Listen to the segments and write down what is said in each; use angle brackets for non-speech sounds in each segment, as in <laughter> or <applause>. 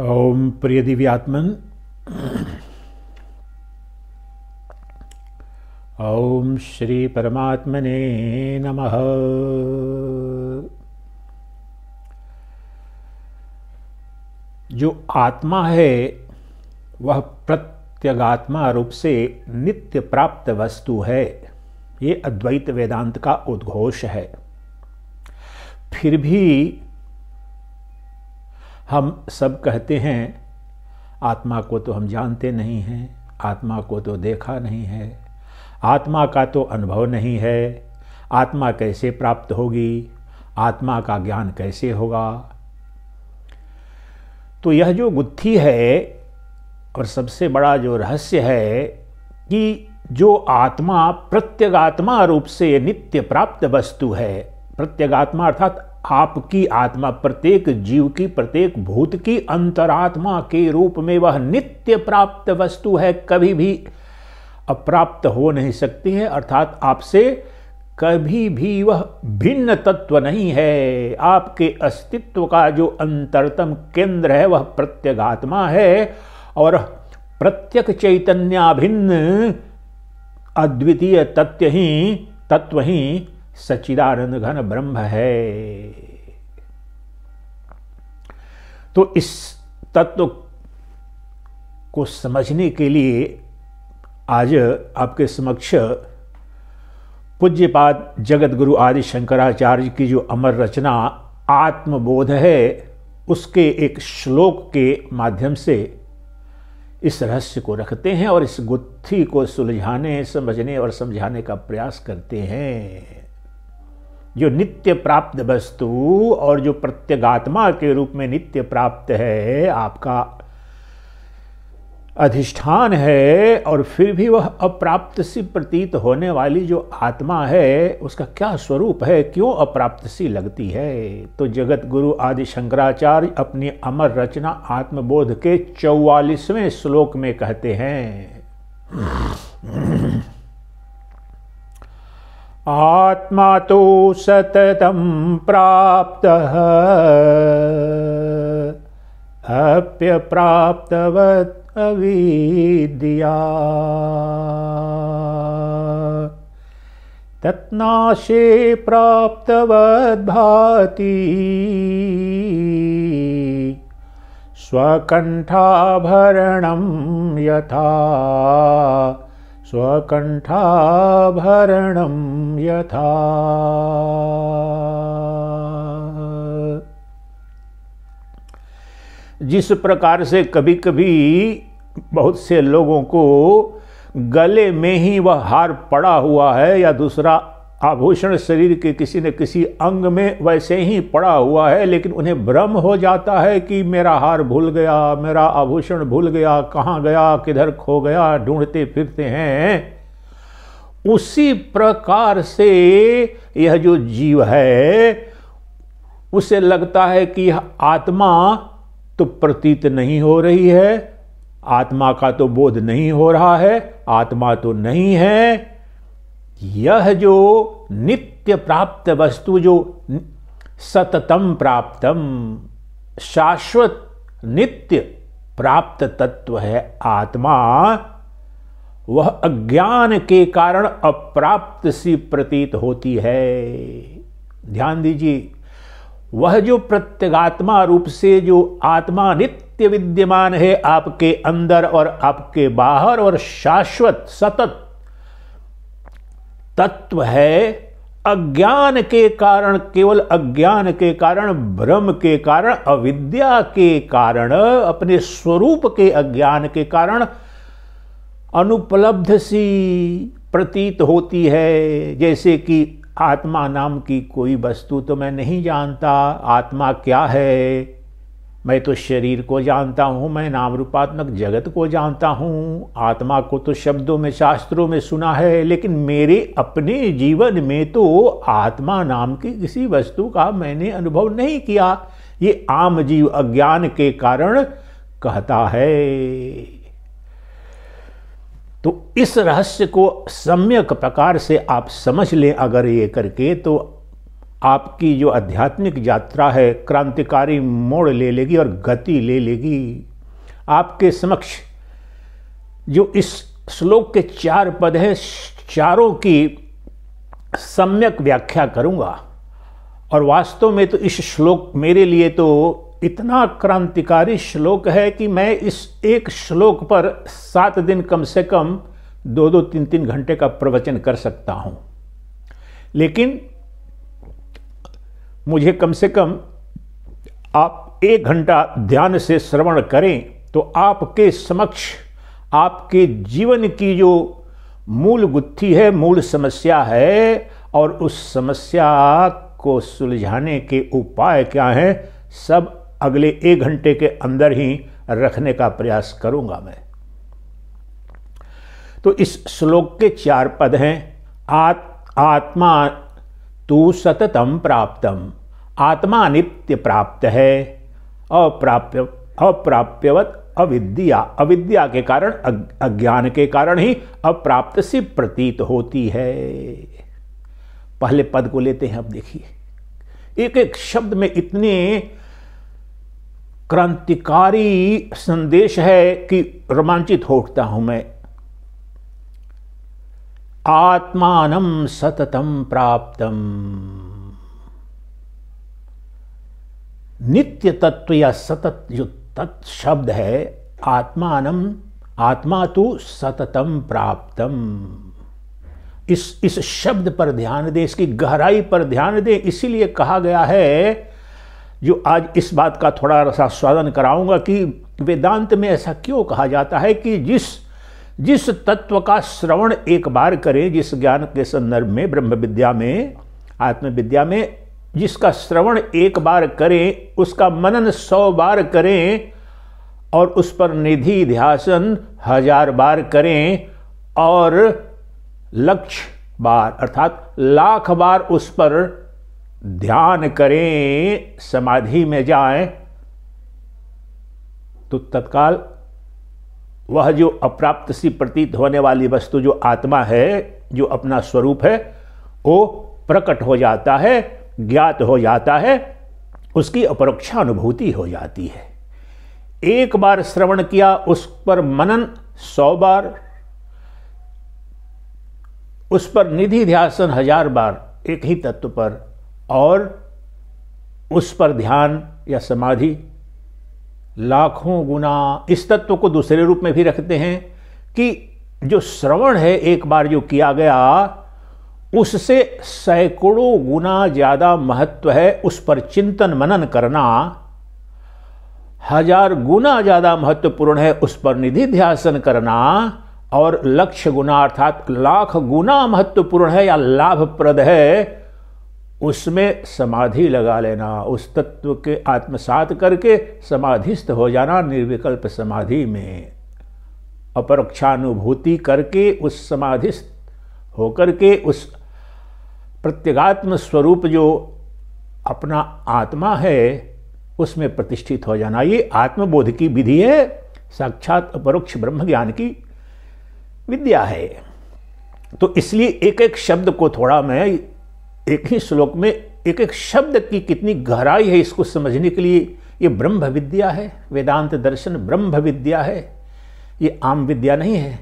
ओम प्रिय दिव्यात्मन ओम श्री परमात्मने नमः जो आत्मा है वह प्रत्यगात्मा रूप से नित्य प्राप्त वस्तु है ये अद्वैत वेदांत का उद्घोष है फिर भी हम सब कहते हैं आत्मा को तो हम जानते नहीं हैं आत्मा को तो देखा नहीं है आत्मा का तो अनुभव नहीं है आत्मा कैसे प्राप्त होगी आत्मा का ज्ञान कैसे होगा तो यह जो गुत्थी है और सबसे बड़ा जो रहस्य है कि जो आत्मा प्रत्यगात्मा रूप से नित्य प्राप्त वस्तु है प्रत्यगात्मा अर्थात आपकी आत्मा प्रत्येक जीव की प्रत्येक भूत की अंतरात्मा के रूप में वह नित्य प्राप्त वस्तु है कभी भी अप्राप्त हो नहीं सकती है अर्थात आपसे कभी भी वह भिन्न तत्व नहीं है आपके अस्तित्व का जो अंतरतम केंद्र है वह प्रत्यगात्मा है और प्रत्यक चैतन्याभिन्न अद्वितीय तत्व ही तत्व ही सच्चिदानंद घन ब्रह्म है तो इस तत्व को समझने के लिए आज आपके समक्ष पूज्यपाद जगत गुरु आदि शंकराचार्य की जो अमर रचना आत्मबोध है उसके एक श्लोक के माध्यम से इस रहस्य को रखते हैं और इस गुत्थी को सुलझाने समझने और समझाने का प्रयास करते हैं जो नित्य प्राप्त वस्तु और जो प्रत्यगात्मा के रूप में नित्य प्राप्त है आपका अधिष्ठान है और फिर भी वह अप्राप्त सी प्रतीत होने वाली जो आत्मा है उसका क्या स्वरूप है क्यों अप्राप्त सी लगती है तो जगत गुरु आदि शंकराचार्य अपनी अमर रचना आत्मबोध के चौवालीसवें श्लोक में कहते हैं आत्मातु सततं प्राप्तः प्राप्तवत अविद्या तत्नाशे भाति स्वकण्ठाभरणं यथा स्वकण्ठाभरणं यथा जिस प्रकार से कभी कभी बहुत से लोगों को गले में ही वह हार पड़ा हुआ है या दूसरा आभूषण शरीर के किसी न किसी अंग में वैसे ही पड़ा हुआ है लेकिन उन्हें भ्रम हो जाता है कि मेरा हार भूल गया मेरा आभूषण भूल गया कहाँ गया किधर खो गया ढूंढते फिरते हैं उसी प्रकार से यह जो जीव है उसे लगता है कि आत्मा तो प्रतीत नहीं हो रही है आत्मा का तो बोध नहीं हो रहा है आत्मा तो नहीं है यह जो नित्य प्राप्त वस्तु जो सततम प्राप्तम शाश्वत नित्य प्राप्त तत्व है आत्मा वह अज्ञान के कारण अप्राप्त सी प्रतीत होती है ध्यान दीजिए वह जो प्रत्यगात्मा रूप से जो आत्मा नित्य विद्यमान है आपके अंदर और आपके बाहर और शाश्वत सतत तत्व है अज्ञान के कारण केवल अज्ञान के कारण भ्रम के कारण अविद्या के कारण अपने स्वरूप के अज्ञान के कारण अनुपलब्ध सी प्रतीत होती है जैसे कि आत्मा नाम की कोई वस्तु तो मैं नहीं जानता आत्मा क्या है मैं तो शरीर को जानता हूँ मैं नाम रूपात्मक जगत को जानता हूँ आत्मा को तो शब्दों में शास्त्रों में सुना है लेकिन मेरे अपने जीवन में तो आत्मा नाम की किसी वस्तु का मैंने अनुभव नहीं किया ये आम जीव अज्ञान के कारण कहता है तो इस रहस्य को सम्यक प्रकार से आप समझ लें अगर ये करके तो आपकी जो आध्यात्मिक यात्रा है क्रांतिकारी मोड़ ले लेगी और गति ले लेगी आपके समक्ष जो इस श्लोक के चार पद हैं चारों की सम्यक व्याख्या करूंगा और वास्तव में तो इस श्लोक मेरे लिए तो इतना क्रांतिकारी श्लोक है कि मैं इस एक श्लोक पर सात दिन कम से कम दो दो तीन तीन घंटे का प्रवचन कर सकता हूँ लेकिन मुझे कम से कम आप एक घंटा ध्यान से श्रवण करें तो आपके समक्ष आपके जीवन की जो मूल गुत्थी है मूल समस्या है और उस समस्या को सुलझाने के उपाय क्या हैं सब अगले एक घंटे के अंदर ही रखने का प्रयास करूंगा मैं तो इस श्लोक के चार पद हैं आत्मा तू सततम प्राप्तम आत्मा नित्य प्राप्त है अप्राप्य अप्राप्यवत अविद्या अविद्या के कारण अज्ञान के कारण ही अप्राप्त से प्रतीत होती है पहले पद को लेते हैं अब देखिए एक एक शब्द में इतने क्रांतिकारी संदेश है कि रोमांचित होता हूं मैं आत्मान सततम प्राप्त नित्य तत्व या सतत जो तत् शब्द है आत्मान आत्मा तो सततम प्राप्तम इस इस शब्द पर ध्यान दें इसकी गहराई पर ध्यान दें इसीलिए कहा गया है जो आज इस बात का थोड़ा सा स्वादन कराऊंगा कि वेदांत में ऐसा क्यों कहा जाता है कि जिस जिस तत्व का श्रवण एक बार करें जिस ज्ञान के संदर्भ में ब्रह्म विद्या में आत्मविद्या में जिसका श्रवण एक बार करें उसका मनन सौ बार करें और उस पर निधि ध्यासन हजार बार करें और लक्ष्य बार अर्थात लाख बार उस पर ध्यान करें समाधि में जाएं तो तत्काल वह जो अप्राप्त सी प्रतीत होने वाली वस्तु जो आत्मा है जो अपना स्वरूप है वो प्रकट हो जाता है ज्ञात हो जाता है उसकी अपरोक्षानुभूति हो जाती है एक बार श्रवण किया उस पर मनन सौ बार उस पर निधि ध्यासन हजार बार एक ही तत्व पर और उस पर ध्यान या समाधि लाखों गुना इस तत्व को दूसरे रूप में भी रखते हैं कि जो श्रवण है एक बार जो किया गया उससे सैकड़ों गुना ज़्यादा महत्व है उस पर चिंतन मनन करना हजार गुना ज़्यादा महत्वपूर्ण है उस पर निधि ध्यासन करना और लक्ष्य गुना अर्थात लाख गुना महत्वपूर्ण है या लाभप्रद है उसमें समाधि लगा लेना उस तत्व के आत्मसात करके समाधिस्थ हो जाना निर्विकल्प समाधि में अपरोक्षानुभूति करके उस समाधिस्थ होकर के उस प्रत्यगात्म स्वरूप जो अपना आत्मा है उसमें प्रतिष्ठित हो जाना ये आत्मबोध की विधि है साक्षात अपरोक्ष ब्रह्म ज्ञान की विद्या है तो इसलिए एक एक शब्द को थोड़ा मैं एक ही श्लोक में एक एक शब्द की कितनी गहराई है इसको समझने के लिए ये ब्रह्म विद्या है वेदांत दर्शन ब्रह्म विद्या है ये आम विद्या नहीं है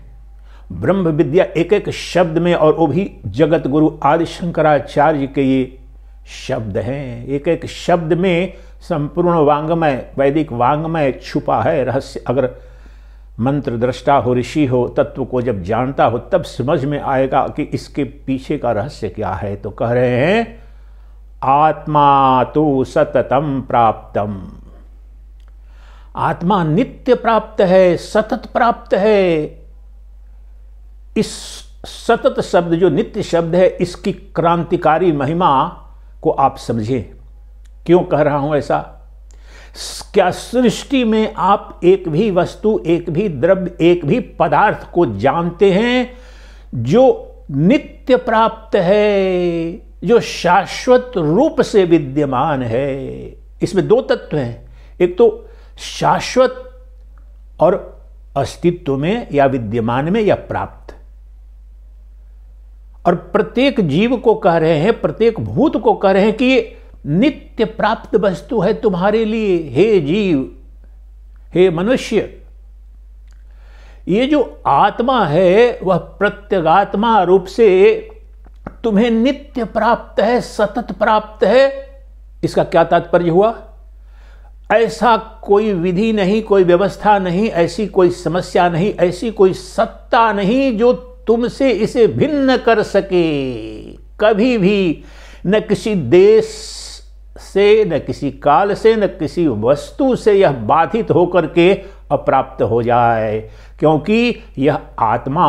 ब्रह्म विद्या एक एक शब्द में और वो भी जगत गुरु आदि शंकराचार्य के ये शब्द हैं एक एक शब्द में संपूर्ण वांगमय वैदिक वांग्मय छुपा है रहस्य अगर मंत्र दृष्टा हो ऋषि हो तत्व को जब जानता हो तब समझ में आएगा कि इसके पीछे का रहस्य क्या है तो कह रहे हैं आत्मा तो सततम प्राप्तम आत्मा नित्य प्राप्त है सतत प्राप्त है इस सतत शब्द जो नित्य शब्द है इसकी क्रांतिकारी महिमा को आप समझें क्यों कह रहा हूं ऐसा क्या सृष्टि में आप एक भी वस्तु एक भी द्रव्य एक भी पदार्थ को जानते हैं जो नित्य प्राप्त है जो शाश्वत रूप से विद्यमान है इसमें दो तत्व हैं एक तो शाश्वत और अस्तित्व में या विद्यमान में या प्राप्त और प्रत्येक जीव को कह रहे हैं प्रत्येक भूत को कह रहे हैं कि नित्य प्राप्त वस्तु है तुम्हारे लिए हे जीव हे मनुष्य ये जो आत्मा है वह प्रत्यगात्मा रूप से तुम्हें नित्य प्राप्त है सतत प्राप्त है इसका क्या तात्पर्य हुआ ऐसा कोई विधि नहीं कोई व्यवस्था नहीं ऐसी कोई समस्या नहीं ऐसी कोई सत्ता नहीं जो तुमसे इसे भिन्न कर सके कभी भी न किसी देश से न किसी काल से न किसी वस्तु से यह बाधित होकर के अप्राप्त हो जाए क्योंकि यह आत्मा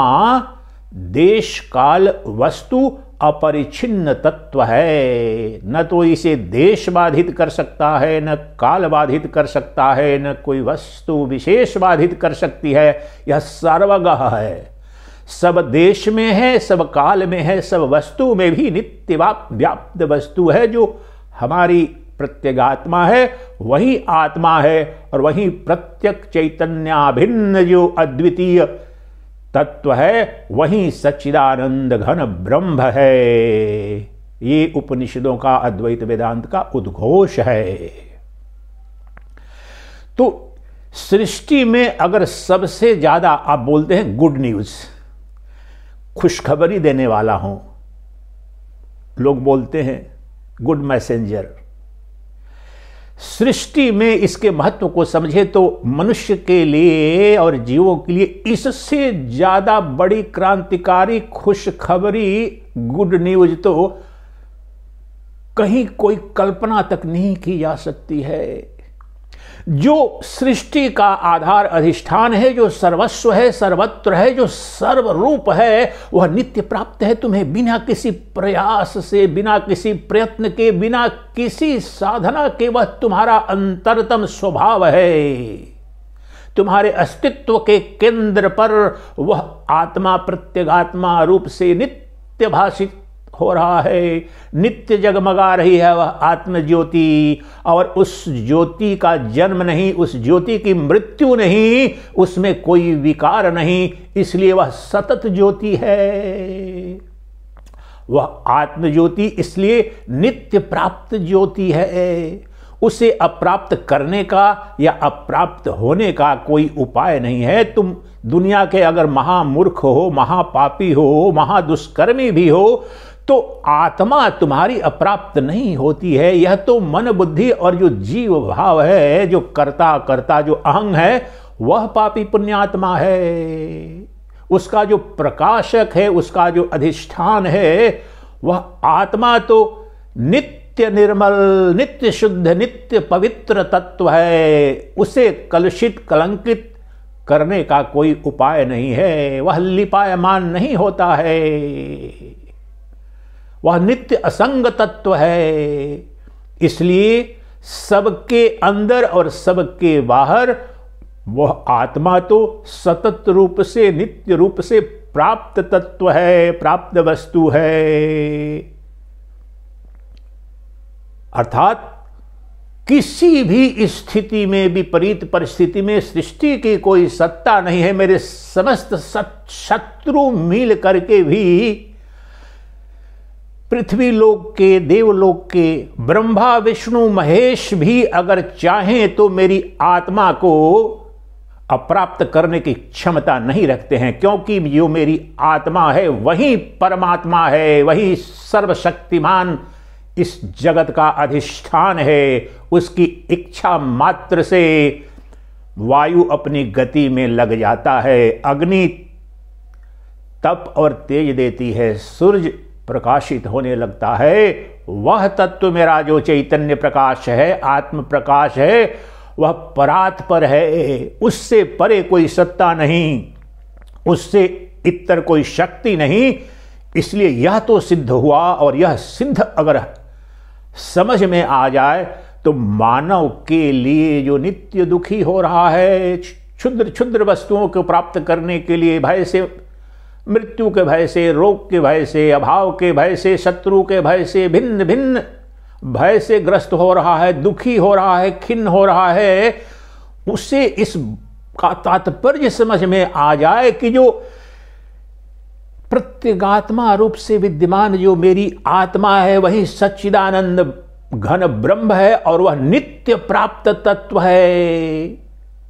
देश काल वस्तु अपरिछिन्न तत्व है न तो इसे देश बाधित कर सकता है न काल बाधित कर सकता है न कोई वस्तु विशेष बाधित कर सकती है यह सर्वगह है सब देश में है सब काल में है सब वस्तु में भी नित्य व्याप्त वस्तु है जो हमारी प्रत्यगात्मा है वही आत्मा है और वही प्रत्यक चैतन्याभिन्न जो अद्वितीय तत्व है वही सच्चिदानंद घन ब्रह्म है ये उपनिषदों का अद्वैत वेदांत का उद्घोष है तो सृष्टि में अगर सबसे ज्यादा आप बोलते हैं गुड न्यूज खुशखबरी देने वाला हूं लोग बोलते हैं गुड मैसेंजर सृष्टि में इसके महत्व को समझे तो मनुष्य के लिए और जीवों के लिए इससे ज़्यादा बड़ी क्रांतिकारी खुशखबरी गुड न्यूज तो कहीं कोई कल्पना तक नहीं की जा सकती है जो सृष्टि का आधार अधिष्ठान है जो सर्वस्व है सर्वत्र है जो सर्वरूप है वह नित्य प्राप्त है तुम्हें बिना किसी प्रयास से बिना किसी प्रयत्न के बिना किसी साधना के वह तुम्हारा अंतरतम स्वभाव है तुम्हारे अस्तित्व के केंद्र पर वह आत्मा प्रत्यगात्मा रूप से नित्य भाषित हो रहा है नित्य जगमगा रही है वह आत्मज्योति और उस ज्योति का जन्म नहीं उस ज्योति की मृत्यु नहीं उसमें कोई विकार नहीं इसलिए वह सतत ज्योति है वह आत्मज्योति इसलिए नित्य प्राप्त ज्योति है उसे अप्राप्त करने का या अप्राप्त होने का कोई उपाय नहीं है तुम दुनिया के अगर महामूर्ख हो महापापी हो महादुष्कर्मी भी हो तो आत्मा तुम्हारी अप्राप्त नहीं होती है यह तो मन बुद्धि और जो जीव भाव है जो कर्ता कर्ता जो अहंग है वह पापी पुण्यात्मा है उसका जो प्रकाशक है उसका जो अधिष्ठान है वह आत्मा तो नित्य निर्मल नित्य शुद्ध नित्य पवित्र तत्व है उसे कलुषित कलंकित करने का कोई उपाय नहीं है वह लिपायमान नहीं होता है वह नित्य असंग तत्व है इसलिए सबके अंदर और सबके बाहर वह आत्मा तो सतत रूप से नित्य रूप से प्राप्त तत्व है प्राप्त वस्तु है अर्थात किसी भी स्थिति में विपरीत परिस्थिति में सृष्टि की कोई सत्ता नहीं है मेरे समस्त शत्रु मिल करके भी पृथ्वी लोक के देवलोक के ब्रह्मा विष्णु महेश भी अगर चाहें तो मेरी आत्मा को अप्राप्त करने की क्षमता नहीं रखते हैं क्योंकि जो मेरी आत्मा है वही परमात्मा है वही सर्वशक्तिमान इस जगत का अधिष्ठान है उसकी इच्छा मात्र से वायु अपनी गति में लग जाता है अग्नि तप और तेज देती है सूर्य प्रकाशित होने लगता है वह तत्व मेरा जो चैतन्य प्रकाश है आत्म प्रकाश है वह परात पर है उससे परे कोई सत्ता नहीं उससे इतर कोई शक्ति नहीं इसलिए यह तो सिद्ध हुआ और यह सिद्ध अगर समझ में आ जाए तो मानव के लिए जो नित्य दुखी हो रहा है क्षुद्र क्षुद्र वस्तुओं को प्राप्त करने के लिए भय से मृत्यु के भय से रोग के भय से अभाव के भय से शत्रु के भय से भिन्न भिन्न भय से ग्रस्त हो रहा है दुखी हो रहा है खिन्न हो रहा है उससे इस का तात्पर्य समझ में आ जाए कि जो प्रत्यगात्मा रूप से विद्यमान जो मेरी आत्मा है वही सच्चिदानंद घन ब्रह्म है और वह नित्य प्राप्त तत्व है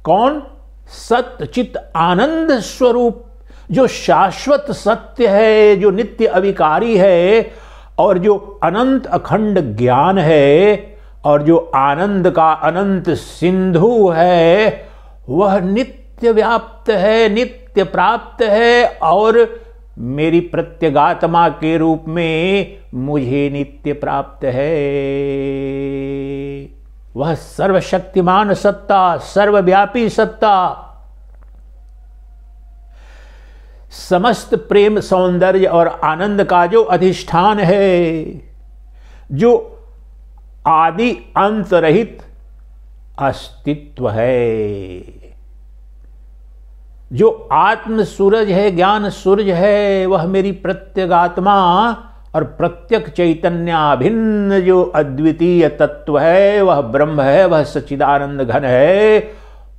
कौन सत चित आनंद स्वरूप जो शाश्वत सत्य है जो नित्य अविकारी है और जो अनंत अखंड ज्ञान है और जो आनंद का अनंत सिंधु है वह नित्य व्याप्त है नित्य प्राप्त है और मेरी प्रत्यगात्मा के रूप में मुझे नित्य प्राप्त है वह सर्वशक्तिमान सत्ता सर्वव्यापी सत्ता समस्त प्रेम सौंदर्य और आनंद का जो अधिष्ठान है जो आदि अंत रहित अस्तित्व है जो आत्म सूरज है ज्ञान सूरज है वह मेरी प्रत्यगात्मा और प्रत्यक चैतन्याभिन्न जो अद्वितीय तत्व है वह ब्रह्म है वह सच्चिदानंद घन है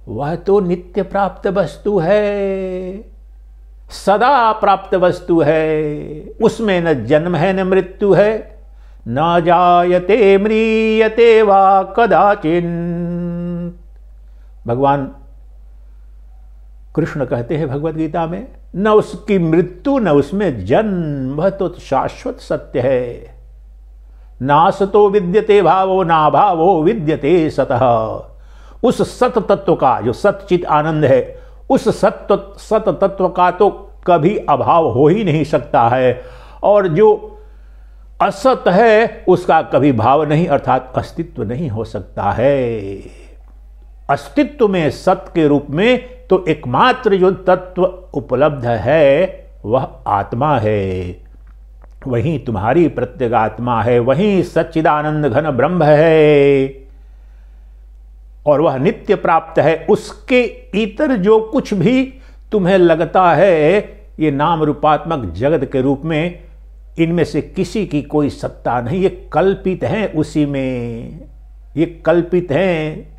वह तो नित्य प्राप्त वस्तु है सदा प्राप्त वस्तु है उसमें न जन्म है न मृत्यु है न जायते मृयते वा कदाचिन भगवान कृष्ण कहते हैं भगवत गीता में न उसकी मृत्यु न उसमें जन्म वह तो शाश्वत सत्य है नास तो विद्यते भावो ना भावो विद्यते सतः उस सत तत्व का जो सत चित आनंद है उस सत्य सत तत्व का तो कभी अभाव हो ही नहीं सकता है और जो असत है उसका कभी भाव नहीं अर्थात अस्तित्व नहीं हो सकता है अस्तित्व में सत के रूप में तो एकमात्र जो तत्व उपलब्ध है वह आत्मा है वही तुम्हारी प्रत्येगात्मा है वही सच्चिदानंद घन ब्रह्म है और वह नित्य प्राप्त है उसके इतर जो कुछ भी तुम्हें लगता है ये नाम रूपात्मक जगत के रूप में इनमें से किसी की कोई सत्ता नहीं ये कल्पित है उसी में ये कल्पित हैं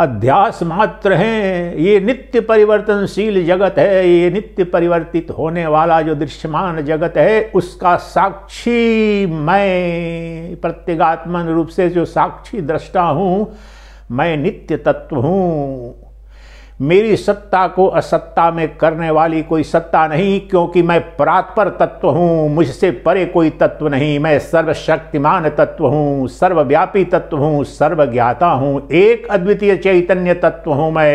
अध्यास मात्र हैं ये नित्य परिवर्तनशील जगत है ये नित्य परिवर्तित होने वाला जो दृश्यमान जगत है उसका साक्षी मैं प्रत्येगात्मन रूप से जो साक्षी दृष्टा हूँ मैं नित्य तत्व हूँ मेरी सत्ता को असत्ता में करने वाली कोई सत्ता नहीं क्योंकि मैं परात्पर तत्व हूँ मुझसे परे कोई तत्व नहीं मैं सर्वशक्तिमान तत्व हूँ सर्वव्यापी तत्व हूँ सर्वज्ञाता हूँ एक अद्वितीय चैतन्य तत्व हूँ मैं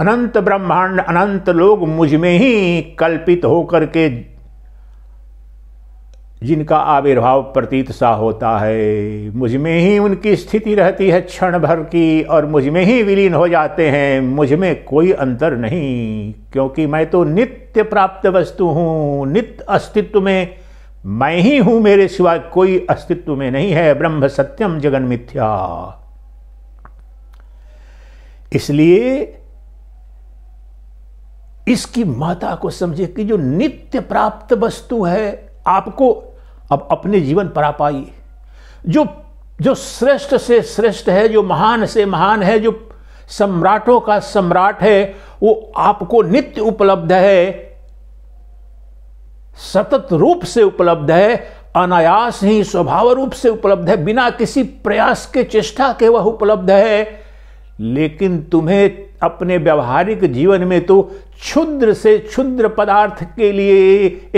अनंत ब्रह्मांड अनंत लोग मुझ में ही कल्पित होकर के जिनका आविर्भाव प्रतीत सा होता है मुझ में ही उनकी स्थिति रहती है क्षण भर की और मुझ में ही विलीन हो जाते हैं मुझ में कोई अंतर नहीं क्योंकि मैं तो नित्य प्राप्त वस्तु हूँ नित्य अस्तित्व में मैं ही हूँ मेरे सिवा कोई अस्तित्व में नहीं है ब्रह्म सत्यम जगन मिथ्या इसलिए इसकी माता को समझे कि जो नित्य प्राप्त वस्तु है आपको अब अपने जीवन पर आ पाइए जो जो श्रेष्ठ से श्रेष्ठ है जो महान से महान है जो सम्राटों का सम्राट है वो आपको नित्य उपलब्ध है सतत रूप से उपलब्ध है अनायास ही स्वभाव रूप से उपलब्ध है बिना किसी प्रयास के चेष्टा के वह उपलब्ध है लेकिन तुम्हें अपने व्यवहारिक जीवन में तो क्षुद्र से क्षुद्र पदार्थ के लिए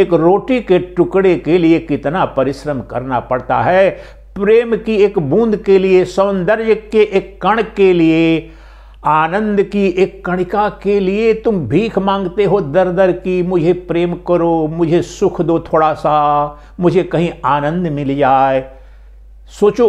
एक रोटी के टुकड़े के लिए कितना परिश्रम करना पड़ता है प्रेम की एक बूंद के लिए सौंदर्य के एक कण के लिए आनंद की एक कणिका के लिए तुम भीख मांगते हो दर दर की मुझे प्रेम करो मुझे सुख दो थोड़ा सा मुझे कहीं आनंद मिल जाए सोचो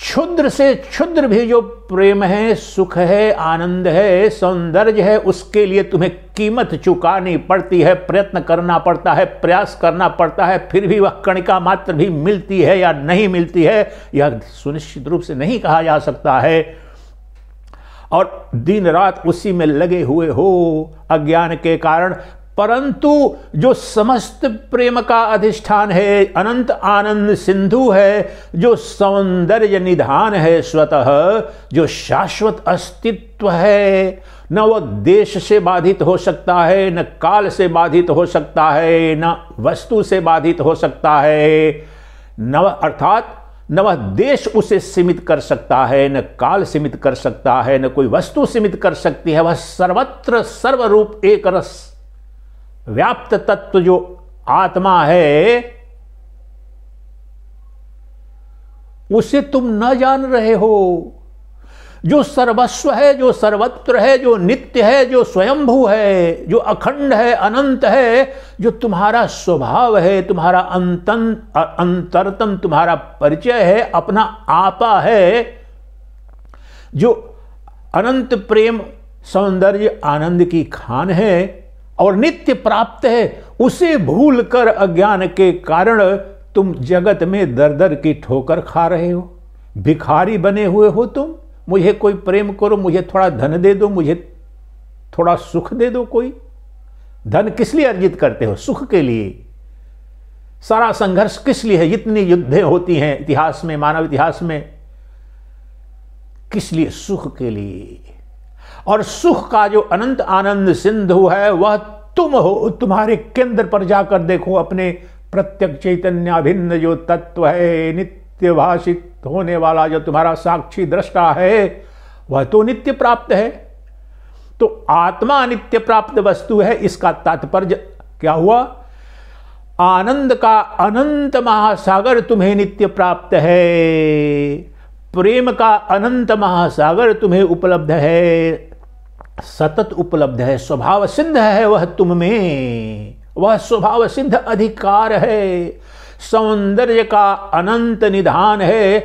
क्षुद्र से क्षुद्र भी जो प्रेम है सुख है आनंद है सौंदर्य है उसके लिए तुम्हें कीमत चुकानी पड़ती है प्रयत्न करना पड़ता है प्रयास करना पड़ता है फिर भी वह कणिका मात्र भी मिलती है या नहीं मिलती है यह सुनिश्चित रूप से नहीं कहा जा सकता है और दिन रात उसी में लगे हुए हो अज्ञान के कारण परंतु जो समस्त प्रेम का अधिष्ठान है अनंत आनंद सिंधु है जो सौंदर्य निधान है स्वतः जो शाश्वत अस्तित्व है न वह देश से बाधित हो सकता है न काल से बाधित हो सकता है न वस्तु से बाधित हो सकता है न अर्थात न वह देश उसे सीमित कर सकता है न काल सीमित कर सकता है न कोई वस्तु सीमित कर सकती है वह सर्वत्र सर्वरूप एक रस व्याप्त तत्व जो आत्मा है उसे तुम न जान रहे हो जो सर्वस्व है जो सर्वत्र है जो नित्य है जो स्वयंभू है जो अखंड है अनंत है जो तुम्हारा स्वभाव है तुम्हारा अंतन अंतरतम तुम्हारा परिचय है अपना आपा है जो अनंत प्रेम सौंदर्य आनंद की खान है और नित्य प्राप्त है उसे भूलकर अज्ञान के कारण तुम जगत में दर दर की ठोकर खा रहे हो भिखारी बने हुए हो तुम मुझे कोई प्रेम करो मुझे थोड़ा धन दे दो मुझे थोड़ा सुख दे दो कोई धन किस लिए अर्जित करते हो सुख के लिए सारा संघर्ष किस लिए है इतनी युद्धें होती हैं इतिहास में मानव इतिहास में किस लिए सुख के लिए और सुख का जो अनंत आनंद सिंधु है वह तुम हो तुम्हारे केंद्र पर जाकर देखो अपने प्रत्यक्ष चैतन्याभिन्न जो तत्व है नित्य भाषित होने वाला जो तुम्हारा साक्षी दृष्टा है वह तो नित्य प्राप्त है तो आत्मा नित्य प्राप्त वस्तु है इसका तात्पर्य क्या हुआ आनंद का अनंत महासागर तुम्हें नित्य प्राप्त है प्रेम का अनंत महासागर तुम्हें उपलब्ध है सतत उपलब्ध है स्वभाव सिद्ध है वह तुम में वह स्वभाव सिद्ध अधिकार है सौंदर्य का अनंत निधान है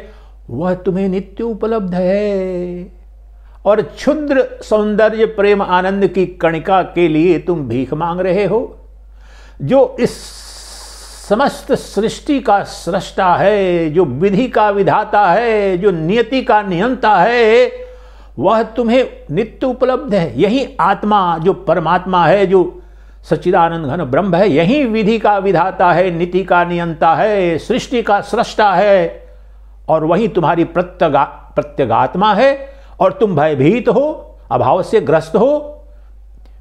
वह तुम्हें नित्य उपलब्ध है और क्षुद्र सौंदर्य प्रेम आनंद की कणिका के लिए तुम भीख मांग रहे हो जो इस समस्त सृष्टि का सृष्टा है जो विधि का विधाता है जो नियति का नियंता है वह तुम्हें नित्य उपलब्ध है यही आत्मा जो परमात्मा है जो सच्चिदानंद घन ब्रह्म है यही विधि का विधाता है नीति का नियंता है सृष्टि का सृष्टा है और वही तुम्हारी प्रत्यगा प्रत्यगात्मा है और तुम भयभीत हो अभाव से ग्रस्त हो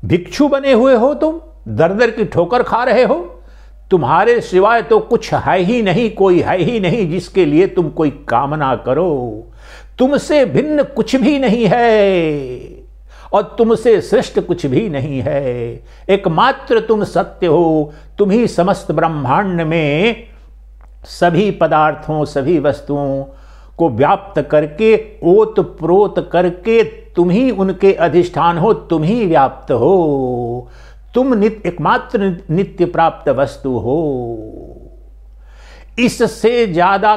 भिक्षु बने हुए हो तुम दर दर की ठोकर खा रहे हो तुम्हारे सिवाय तो कुछ है ही नहीं कोई है ही नहीं जिसके लिए तुम कोई कामना करो तुमसे भिन्न कुछ भी नहीं है और तुमसे श्रेष्ठ कुछ भी नहीं है एकमात्र तुम सत्य हो तुम ही समस्त ब्रह्मांड में सभी पदार्थों सभी वस्तुओं को व्याप्त करके ओत प्रोत करके तुम ही उनके अधिष्ठान हो तुम ही व्याप्त हो तुम नित, एकमात्र नित्य प्राप्त वस्तु हो इससे ज्यादा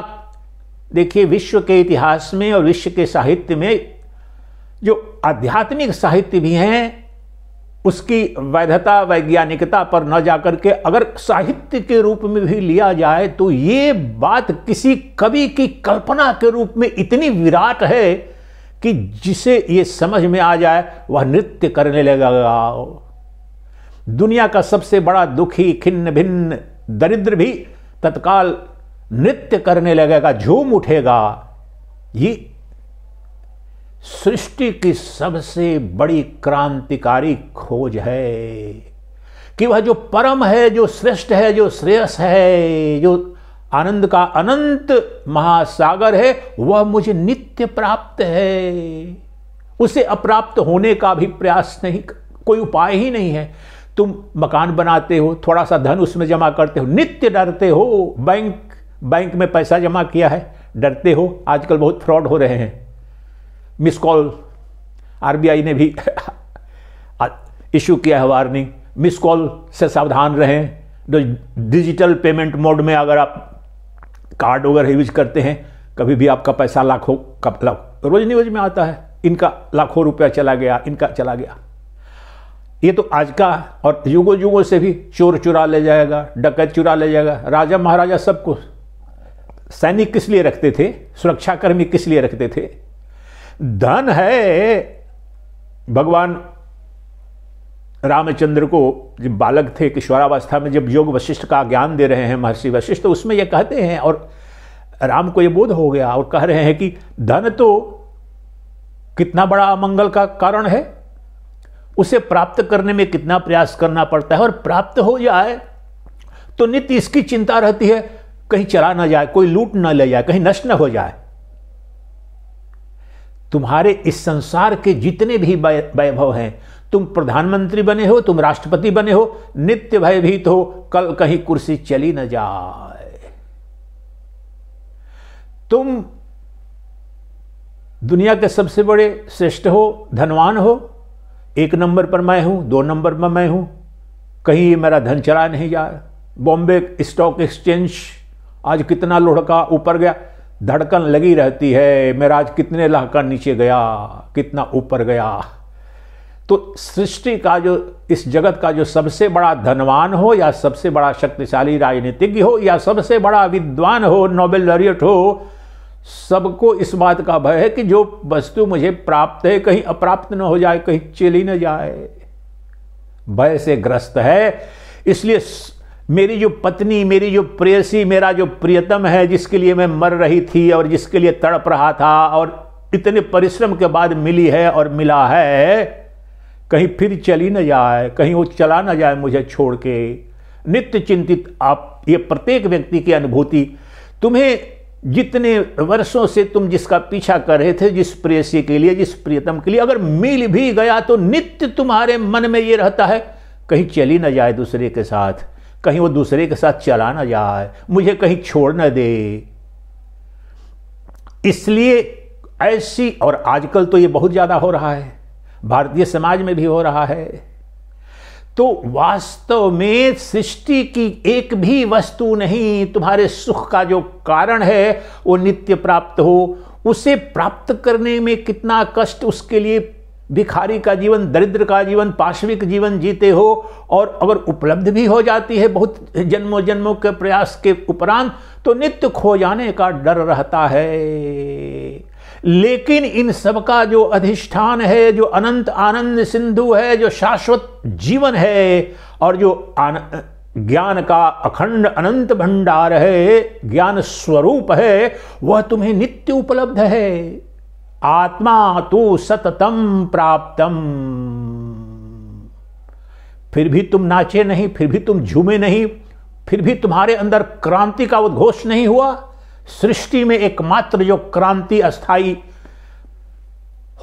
देखिए विश्व के इतिहास में और विश्व के साहित्य में जो आध्यात्मिक साहित्य भी हैं उसकी वैधता वैज्ञानिकता पर न जाकर के अगर साहित्य के रूप में भी लिया जाए तो ये बात किसी कवि की कल्पना के रूप में इतनी विराट है कि जिसे ये समझ में आ जाए वह नृत्य करने लगेगा दुनिया का सबसे बड़ा दुखी खिन्न भिन्न दरिद्र भी तत्काल नृत्य करने लगेगा झूम उठेगा ये सृष्टि की सबसे बड़ी क्रांतिकारी खोज है कि वह जो परम है जो श्रेष्ठ है जो श्रेयस है जो आनंद का अनंत महासागर है वह मुझे नित्य प्राप्त है उसे अप्राप्त होने का भी प्रयास नहीं कोई उपाय ही नहीं है तुम मकान बनाते हो थोड़ा सा धन उसमें जमा करते हो नित्य डरते हो बैंक बैंक में पैसा जमा किया है डरते हो आजकल बहुत फ्रॉड हो रहे हैं मिस कॉल आरबीआई ने भी <laughs> इशू किया है वार्निंग मिस कॉल से सावधान रहें जो डिजिटल पेमेंट मोड में अगर आप कार्ड वगैरह यूज करते हैं कभी भी आपका पैसा लाखों का लाख रोज न्यूज में आता है इनका लाखों रुपया चला गया इनका चला गया ये तो आज का और युगों युगों से भी चोर चुरा ले जाएगा डकैत चुरा ले जाएगा राजा महाराजा सब कुछ सैनिक किस लिए रखते थे सुरक्षाकर्मी किस लिए रखते थे धन है भगवान रामचंद्र को जब बालक थे किशोरावस्था में जब योग वशिष्ठ का ज्ञान दे रहे हैं महर्षि वशिष्ठ तो उसमें यह कहते हैं और राम को यह बोध हो गया और कह रहे हैं कि धन तो कितना बड़ा अमंगल का कारण है उसे प्राप्त करने में कितना प्रयास करना पड़ता है और प्राप्त हो जाए तो नित्य इसकी चिंता रहती है कहीं चला ना जाए कोई लूट ना ले जाए कहीं नष्ट ना हो जाए तुम्हारे इस संसार के जितने भी वैभव हैं तुम प्रधानमंत्री बने हो तुम राष्ट्रपति बने हो नित्य भयभीत हो कल कहीं कुर्सी चली न जाए तुम दुनिया के सबसे बड़े श्रेष्ठ हो धनवान हो एक नंबर पर मैं हूं दो नंबर पर मैं हूं कहीं ये मेरा धन चला नहीं जाए बॉम्बे स्टॉक एक्सचेंज आज कितना लुढ़का ऊपर गया धड़कन लगी रहती है मेरा आज कितने लहका नीचे गया कितना ऊपर गया तो सृष्टि का जो इस जगत का जो सबसे बड़ा धनवान हो या सबसे बड़ा शक्तिशाली राजनीतिज्ञ हो या सबसे बड़ा विद्वान हो नोबेल लॉरियट हो सबको इस बात का भय है कि जो वस्तु मुझे प्राप्त है कहीं अप्राप्त न हो जाए कहीं चली न जाए भय से ग्रस्त है इसलिए मेरी जो पत्नी मेरी जो प्रेयसी मेरा जो प्रियतम है जिसके लिए मैं मर रही थी और जिसके लिए तड़प रहा था और इतने परिश्रम के बाद मिली है और मिला है कहीं फिर चली न जाए कहीं वो चला न जाए मुझे छोड़ के नित्य चिंतित आप ये प्रत्येक व्यक्ति की अनुभूति तुम्हें जितने वर्षों से तुम जिसका पीछा कर रहे थे जिस प्रेयसी के लिए जिस प्रियतम के लिए अगर मिल भी गया तो नित्य तुम्हारे मन में ये रहता है कहीं चली न जाए दूसरे के साथ कहीं वो दूसरे के साथ चला ना जाए मुझे कहीं छोड़ ना दे इसलिए ऐसी और आजकल तो ये बहुत ज़्यादा हो रहा है भारतीय समाज में भी हो रहा है तो वास्तव में सृष्टि की एक भी वस्तु नहीं तुम्हारे सुख का जो कारण है वो नित्य प्राप्त हो उसे प्राप्त करने में कितना कष्ट उसके लिए भिखारी का जीवन दरिद्र का जीवन पाश्विक जीवन जीते हो और अगर उपलब्ध भी हो जाती है बहुत जन्मों जन्मों के प्रयास के उपरांत तो नित्य खो जाने का डर रहता है लेकिन इन सब का जो अधिष्ठान है जो अनंत आनंद सिंधु है जो शाश्वत जीवन है और जो आन ज्ञान का अखंड अनंत भंडार है ज्ञान स्वरूप है वह तुम्हें नित्य उपलब्ध है आत्मा तो सततम प्राप्तम फिर भी तुम नाचे नहीं फिर भी तुम झूमे नहीं फिर भी तुम्हारे अंदर क्रांति का उद्घोष नहीं हुआ सृष्टि में एकमात्र जो क्रांति अस्थाई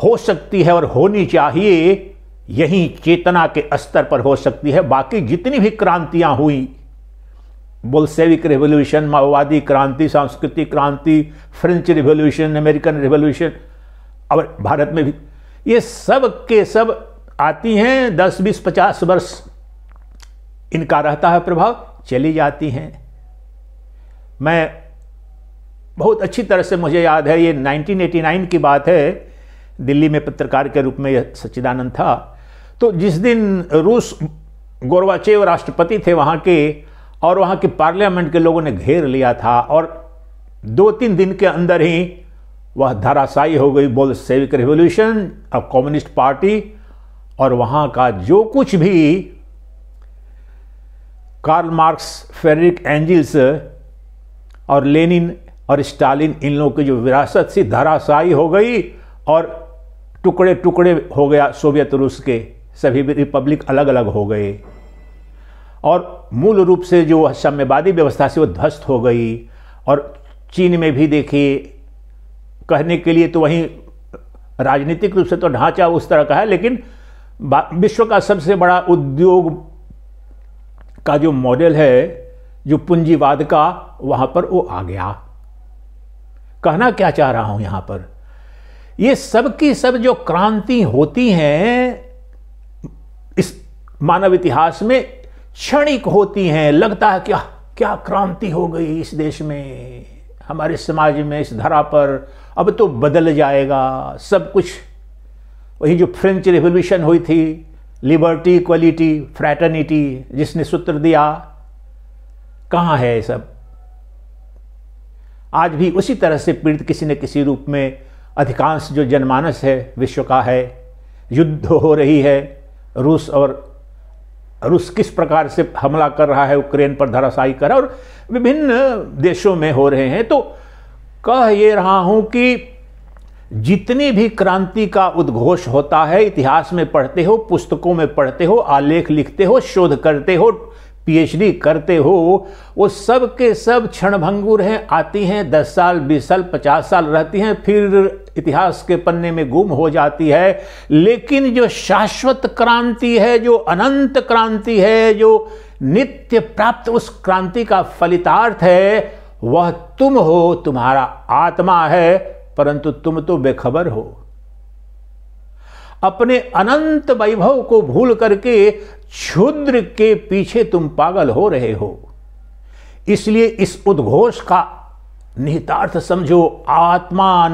हो सकती है और होनी चाहिए यही चेतना के स्तर पर हो सकती है बाकी जितनी भी क्रांतियां हुई बोल्सेविक रिवोल्यूशन माओवादी क्रांति सांस्कृतिक क्रांति फ्रेंच रिवोल्यूशन अमेरिकन रिवोल्यूशन और भारत में भी ये सब के सब आती हैं दस बीस पचास वर्ष इनका रहता है प्रभाव चली जाती हैं मैं बहुत अच्छी तरह से मुझे याद है ये 1989 की बात है दिल्ली में पत्रकार के रूप में यह सच्चिदानंद था तो जिस दिन रूस गोरवाचेव राष्ट्रपति थे वहाँ के और वहाँ के पार्लियामेंट के लोगों ने घेर लिया था और दो तीन दिन के अंदर ही वह धराशायी हो गई बोल सेविक रिवोल्यूशन अब कम्युनिस्ट पार्टी और वहां का जो कुछ भी कार्ल मार्क्स फेडरिक एंजिल्स और लेनिन और स्टालिन इन लोगों की जो विरासत सी धराशायी हो गई और टुकड़े टुकड़े हो गया सोवियत रूस के सभी रिपब्लिक अलग अलग हो गए और मूल रूप से जो साम्यवादी व्यवस्था से वो ध्वस्त हो गई और चीन में भी देखिए कहने के लिए तो वहीं राजनीतिक रूप से तो ढांचा उस तरह का है लेकिन विश्व का सबसे बड़ा उद्योग का जो मॉडल है जो पूंजीवाद का वहां पर वो आ गया कहना क्या चाह रहा हूं यहां पर ये सब की सब जो क्रांति होती हैं इस मानव इतिहास में क्षणिक होती हैं लगता है क्या क्या क्रांति हो गई इस देश में हमारे समाज में इस धरा पर अब तो बदल जाएगा सब कुछ वही जो फ्रेंच रिवोल्यूशन हुई थी लिबर्टी क्वालिटी फ्रैटर्निटी जिसने सूत्र दिया कहाँ है ये सब आज भी उसी तरह से पीड़ित किसी न किसी रूप में अधिकांश जो जनमानस है विश्व का है युद्ध हो रही है रूस और रूस किस प्रकार से हमला कर रहा है यूक्रेन पर धराशाई कर और विभिन्न देशों में हो रहे हैं तो कह ये रहा हूं कि जितनी भी क्रांति का उद्घोष होता है इतिहास में पढ़ते हो पुस्तकों में पढ़ते हो आलेख लिखते हो शोध करते हो पीएचडी करते हो वो सब के सब क्षणभंगुर हैं आती हैं दस साल बीस साल पचास साल रहती हैं फिर इतिहास के पन्ने में गुम हो जाती है लेकिन जो शाश्वत क्रांति है जो अनंत क्रांति है जो नित्य प्राप्त उस क्रांति का फलितार्थ है वह तुम हो तुम्हारा आत्मा है परंतु तुम तो बेखबर हो अपने अनंत वैभव को भूल करके क्षुद्र के पीछे तुम पागल हो रहे हो इसलिए इस उद्घोष का निहितार्थ समझो आत्मान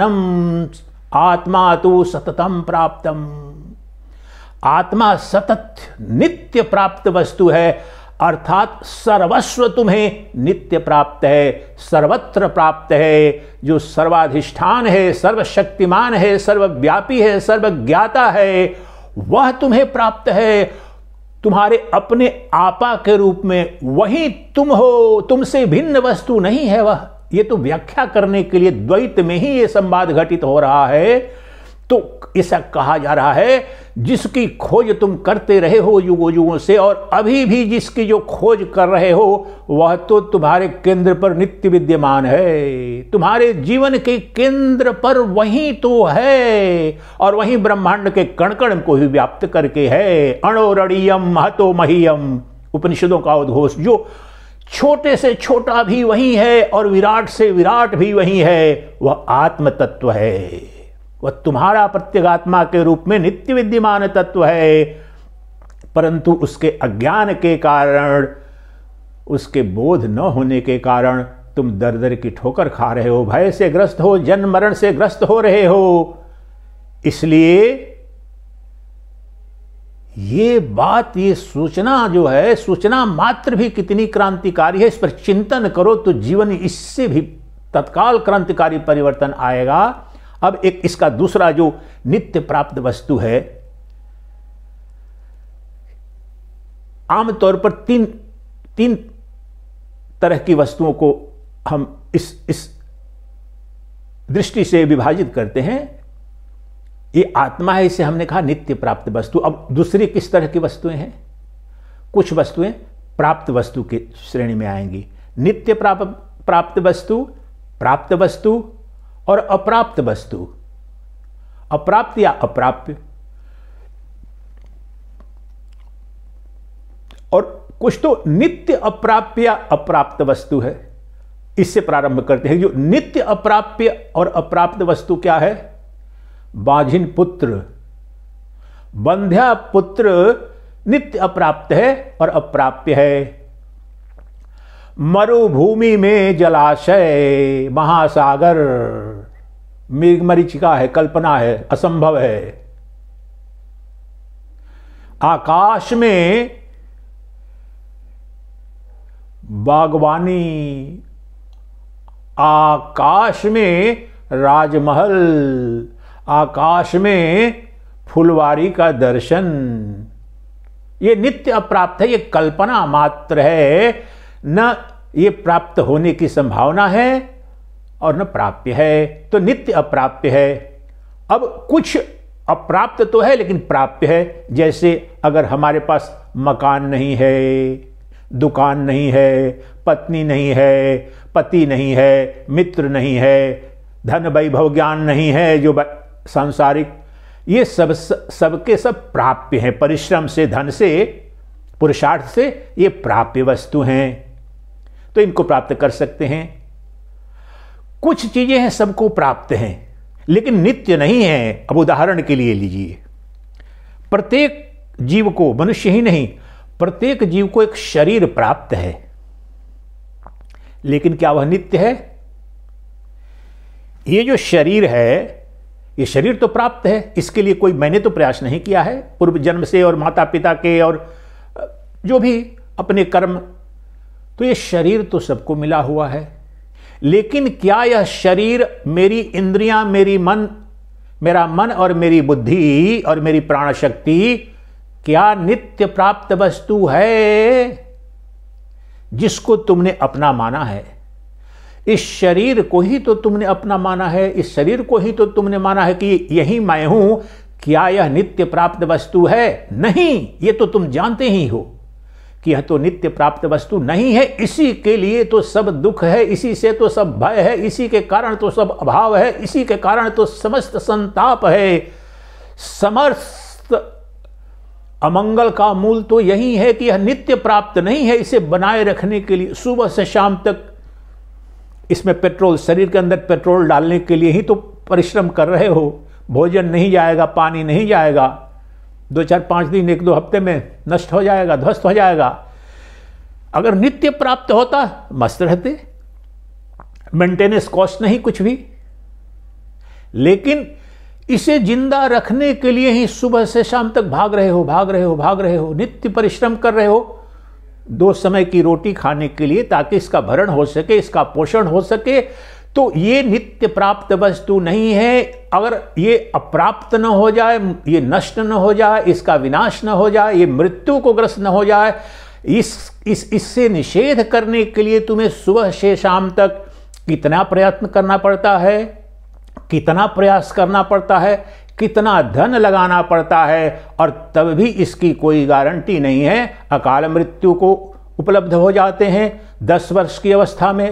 आत्मा तो सततम प्राप्तम आत्मा सतत नित्य प्राप्त वस्तु है अर्थात सर्वस्व तुम्हें नित्य प्राप्त है सर्वत्र प्राप्त है जो सर्वाधिष्ठान है सर्वशक्तिमान है सर्वव्यापी है सर्वज्ञाता है वह तुम्हें प्राप्त है तुम्हारे अपने आपा के रूप में वही तुम हो तुमसे भिन्न वस्तु नहीं है वह ये तो व्याख्या करने के लिए द्वैत में ही ये संवाद घटित हो रहा है तो ऐसा कहा जा रहा है जिसकी खोज तुम करते रहे हो युगो युगों से और अभी भी जिसकी जो खोज कर रहे हो वह तो तुम्हारे केंद्र पर नित्य विद्यमान है तुम्हारे जीवन के केंद्र पर वही तो है और वही ब्रह्मांड के कण कण को ही व्याप्त करके है अणोरणीयम महतो महियम उपनिषदों का उद्घोष जो छोटे से छोटा भी वही है और विराट से विराट भी वही है वह आत्म तत्व है वह तुम्हारा प्रत्यगात्मा के रूप में नित्य विद्यमान तत्व है परंतु उसके अज्ञान के कारण उसके बोध न होने के कारण तुम दर दर की ठोकर खा रहे हो भय से ग्रस्त हो जन्म मरण से ग्रस्त हो रहे हो इसलिए ये बात ये सूचना जो है सूचना मात्र भी कितनी क्रांतिकारी है इस पर चिंतन करो तो जीवन इससे भी तत्काल क्रांतिकारी परिवर्तन आएगा अब एक इसका दूसरा जो नित्य प्राप्त वस्तु है आमतौर पर तीन तीन तरह की वस्तुओं को हम इस इस दृष्टि से विभाजित करते हैं ये आत्मा है इसे हमने कहा नित्य प्राप्त वस्तु अब दूसरी किस तरह की वस्तुएं हैं कुछ वस्तुएं प्राप्त वस्तु के श्रेणी में आएंगी नित्य प्राप्त प्राप्त वस्तु प्राप्त वस्तु और अप्राप्त वस्तु अप्राप्त या अप्राप्य और कुछ तो नित्य अप्राप्य या अप्राप्त वस्तु है इससे प्रारंभ करते हैं जो नित्य अप्राप्य और अप्राप्त वस्तु क्या है बाझिन पुत्र बंध्या पुत्र नित्य अप्राप्त है और अप्राप्य है मरुभूमि में जलाशय महासागर मृग मरीचिका है कल्पना है असंभव है आकाश में बागवानी आकाश में राजमहल आकाश में फुलवारी का दर्शन ये नित्य अप्राप्त है ये कल्पना मात्र है न ये प्राप्त होने की संभावना है और न प्राप्य है तो नित्य अप्राप्य है अब कुछ अप्राप्त तो है लेकिन प्राप्य है जैसे अगर हमारे पास मकान नहीं है दुकान नहीं है पत्नी नहीं है पति नहीं है मित्र नहीं है धन वैभव ज्ञान नहीं है जो सांसारिक ये सब सबके सब प्राप्य हैं परिश्रम से धन से पुरुषार्थ से ये प्राप्य वस्तु हैं तो इनको प्राप्त कर सकते हैं कुछ चीज़ें हैं सबको प्राप्त हैं लेकिन नित्य नहीं है अब उदाहरण के लिए लीजिए प्रत्येक जीव को मनुष्य ही नहीं प्रत्येक जीव को एक शरीर प्राप्त है लेकिन क्या वह नित्य है यह जो शरीर है ये शरीर तो प्राप्त है इसके लिए कोई मैंने तो प्रयास नहीं किया है पूर्व जन्म से और माता पिता के और जो भी अपने कर्म तो ये शरीर तो सबको मिला हुआ है लेकिन क्या यह शरीर मेरी इंद्रियां मेरी मन मेरा मन और मेरी बुद्धि और मेरी प्राण शक्ति क्या नित्य प्राप्त वस्तु है जिसको तुमने अपना माना है इस शरीर को ही तो तुमने अपना माना है इस शरीर को ही तो तुमने माना है कि यही मैं हूं क्या यह नित्य प्राप्त वस्तु है नहीं ये तो तुम जानते ही हो कि यह तो नित्य प्राप्त वस्तु नहीं है इसी के लिए तो सब दुख है इसी से तो सब भय है इसी के कारण तो सब अभाव है इसी के कारण तो समस्त संताप है समस्त अमंगल का मूल तो यही है कि यह नित्य प्राप्त नहीं है इसे बनाए रखने के लिए सुबह से शाम तक इसमें पेट्रोल शरीर के अंदर पेट्रोल डालने के लिए ही तो परिश्रम कर रहे हो भोजन नहीं जाएगा पानी नहीं जाएगा दो चार पाँच दिन एक दो हफ्ते में नष्ट हो जाएगा ध्वस्त हो जाएगा अगर नित्य प्राप्त होता मस्त रहते मेंटेनेंस कॉस्ट नहीं कुछ भी लेकिन इसे जिंदा रखने के लिए ही सुबह से शाम तक भाग रहे हो भाग रहे हो भाग रहे हो नित्य परिश्रम कर रहे हो दो समय की रोटी खाने के लिए ताकि इसका भरण हो सके इसका पोषण हो सके तो ये नित्य प्राप्त वस्तु नहीं है अगर ये अप्राप्त न हो जाए ये नष्ट न हो जाए इसका विनाश न हो जाए ये मृत्यु को ग्रस्त न हो जाए इस इस इससे निषेध करने के लिए तुम्हें सुबह से शाम तक कितना प्रयत्न करना पड़ता है कितना प्रयास करना पड़ता है कितना धन लगाना पड़ता है और तब भी इसकी कोई गारंटी नहीं है अकाल मृत्यु को उपलब्ध हो जाते हैं दस वर्ष की अवस्था में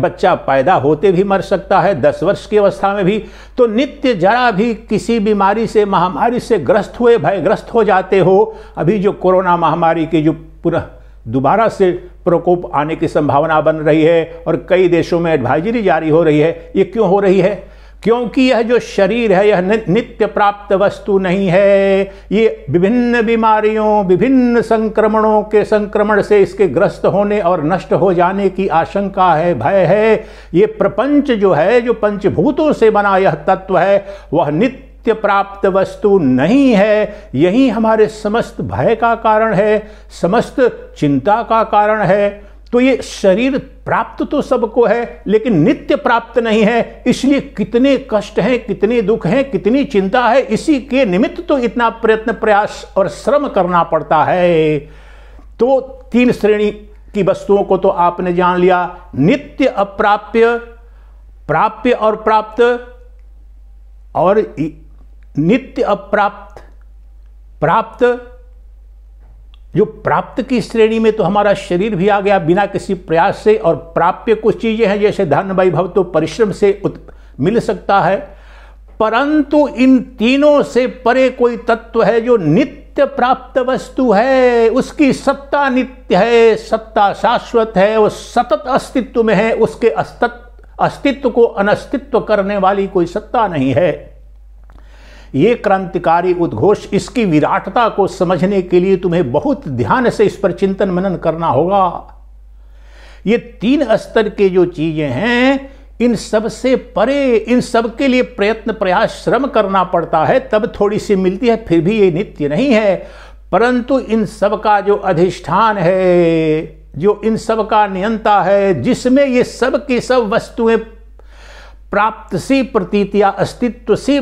बच्चा पैदा होते भी मर सकता है दस वर्ष की अवस्था में भी तो नित्य जरा भी किसी बीमारी से महामारी से ग्रस्त हुए भयग्रस्त हो जाते हो अभी जो कोरोना महामारी की जो पुनः दोबारा से प्रकोप आने की संभावना बन रही है और कई देशों में एडवाइजरी जारी हो रही है ये क्यों हो रही है क्योंकि यह जो शरीर है यह नित्य प्राप्त वस्तु नहीं है ये विभिन्न बीमारियों विभिन्न संक्रमणों के संक्रमण से इसके ग्रस्त होने और नष्ट हो जाने की आशंका है भय है ये प्रपंच जो है जो पंचभूतों से बना यह तत्व है वह नित्य नित्य प्राप्त वस्तु नहीं है यही हमारे समस्त भय का कारण है समस्त चिंता का कारण है तो ये शरीर प्राप्त तो सबको है लेकिन नित्य प्राप्त नहीं है इसलिए कितने कष्ट हैं कितने दुख हैं कितनी चिंता है इसी के निमित्त तो इतना प्रयत्न प्रयास और श्रम करना पड़ता है तो तीन श्रेणी की वस्तुओं को तो आपने जान लिया नित्य अप्राप्य प्राप्य और प्राप्त और नित्य अप्राप्त प्राप्त जो प्राप्त की श्रेणी में तो हमारा शरीर भी आ गया बिना किसी प्रयास से और प्राप्य कुछ चीज़ें हैं जैसे धन वैभव तो परिश्रम से मिल सकता है परंतु इन तीनों से परे कोई तत्व है जो नित्य प्राप्त वस्तु है उसकी सत्ता नित्य है सत्ता शाश्वत है वो सतत अस्तित्व में है उसके अस्तित्व अस्तित्व को अनस्तित्व करने वाली कोई सत्ता नहीं है ये क्रांतिकारी उद्घोष इसकी विराटता को समझने के लिए तुम्हें बहुत ध्यान से इस पर चिंतन मनन करना होगा ये तीन स्तर के जो चीजें हैं इन सब से परे इन सब के लिए प्रयत्न प्रयास श्रम करना पड़ता है तब थोड़ी सी मिलती है फिर भी ये नित्य नहीं है परंतु इन सब का जो अधिष्ठान है जो इन सब का नियंता है जिसमें ये सब की सब वस्तुएं प्राप्त सी प्रतीत या अस्तित्व सी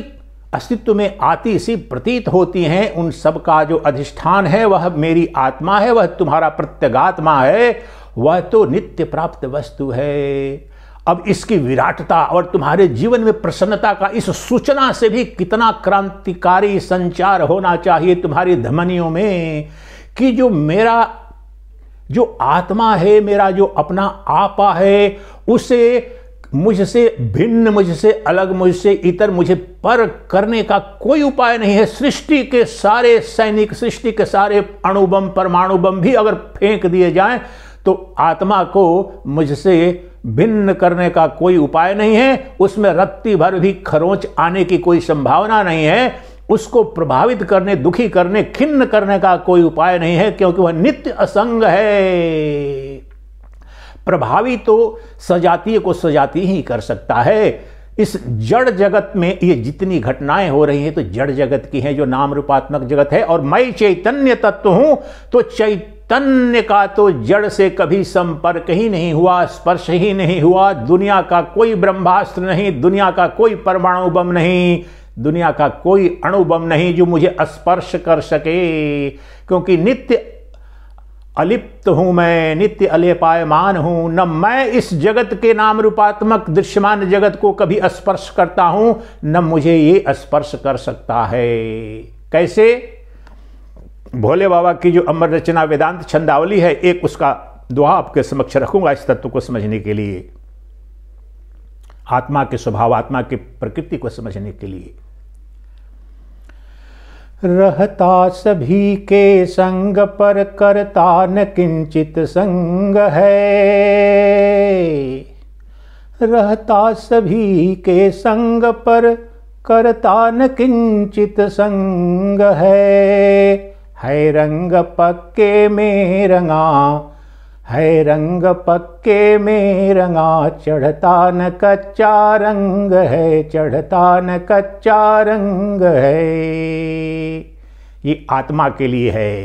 अस्तित्व में आती सी प्रतीत होती हैं उन सब का जो अधिष्ठान है वह मेरी आत्मा है वह तुम्हारा प्रत्यगात्मा है वह तो नित्य प्राप्त वस्तु है अब इसकी विराटता और तुम्हारे जीवन में प्रसन्नता का इस सूचना से भी कितना क्रांतिकारी संचार होना चाहिए तुम्हारी धमनियों में कि जो मेरा जो आत्मा है मेरा जो अपना आपा है उसे मुझसे भिन्न मुझसे अलग मुझसे इतर मुझे पर करने का कोई उपाय नहीं है सृष्टि के सारे सैनिक सृष्टि के सारे अणुबम बम भी अगर फेंक दिए जाएं तो आत्मा को मुझसे भिन्न करने का कोई उपाय नहीं है उसमें रत्ती भर भी खरोंच आने की कोई संभावना नहीं है उसको प्रभावित करने दुखी करने खिन्न करने का कोई उपाय नहीं है क्योंकि वह नित्य असंग है प्रभावी तो सजातीय को सजातीय ही कर सकता है इस जड़ जगत में ये जितनी घटनाएं हो रही हैं तो जड़ जगत की हैं जो नाम रूपात्मक जगत है और मैं चैतन्य तत्व हूं तो चैतन्य का तो जड़ से कभी संपर्क ही नहीं हुआ स्पर्श ही नहीं हुआ दुनिया का कोई ब्रह्मास्त्र नहीं दुनिया का कोई परमाणु बम नहीं दुनिया का कोई अणु बम नहीं जो मुझे स्पर्श कर सके क्योंकि नित्य अलिप्त हूँ मैं नित्य अलेपायमान हूँ न मैं इस जगत के नाम रूपात्मक दृश्यमान जगत को कभी स्पर्श करता हूँ न मुझे ये स्पर्श कर सकता है कैसे भोले बाबा की जो अमर रचना वेदांत छंदावली है एक उसका दोहा आपके समक्ष रखूंगा इस तत्व को समझने के लिए आत्मा के स्वभाव आत्मा की प्रकृति को समझने के लिए रहता सभी के संग पर करता न किंचित संग है रहता सभी के संग पर करता न किंचित संग है है रंग पक्के में रंगा है रंग पक्के में रंगा चढ़ता न कच्चा रंग है चढ़ता न कच्चा रंग है ये आत्मा के लिए है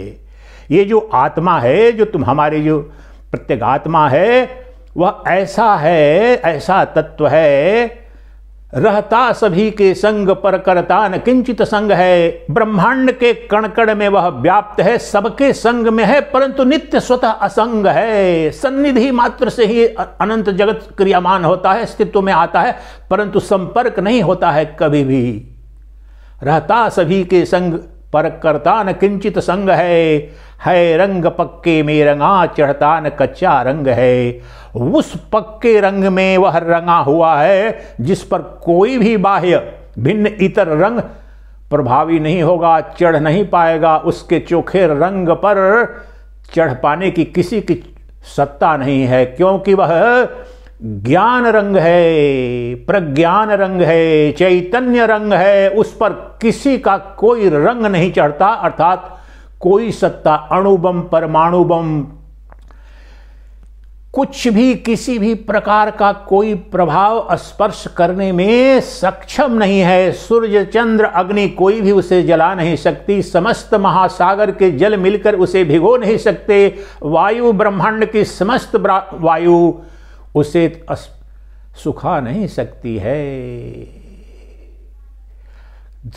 ये जो आत्मा है जो तुम हमारे जो प्रत्येक आत्मा है वह ऐसा है ऐसा तत्व है रहता सभी के संग पर करता न किंचित संग है ब्रह्मांड के कणकण में वह व्याप्त है सबके संग में है परंतु नित्य स्वतः असंग है सन्निधि मात्र से ही अनंत जगत क्रियामान होता है अस्तित्व में आता है परंतु संपर्क नहीं होता है कभी भी रहता सभी के संग पर करता न किंचित संग है है रंग पक्के में रंगा चढ़ता न कच्चा रंग है उस पक्के रंग में वह रंगा हुआ है जिस पर कोई भी बाह्य भिन्न इतर रंग प्रभावी नहीं होगा चढ़ नहीं पाएगा उसके चोखे रंग पर चढ़ पाने की किसी की सत्ता नहीं है क्योंकि वह ज्ञान रंग है प्रज्ञान रंग है चैतन्य रंग है उस पर किसी का कोई रंग नहीं चढ़ता अर्थात कोई सत्ता अणुबम परमाणु बम कुछ भी किसी भी प्रकार का कोई प्रभाव स्पर्श करने में सक्षम नहीं है सूर्य चंद्र अग्नि कोई भी उसे जला नहीं सकती समस्त महासागर के जल मिलकर उसे भिगो नहीं सकते वायु ब्रह्मांड की समस्त वायु उसे सुखा नहीं सकती है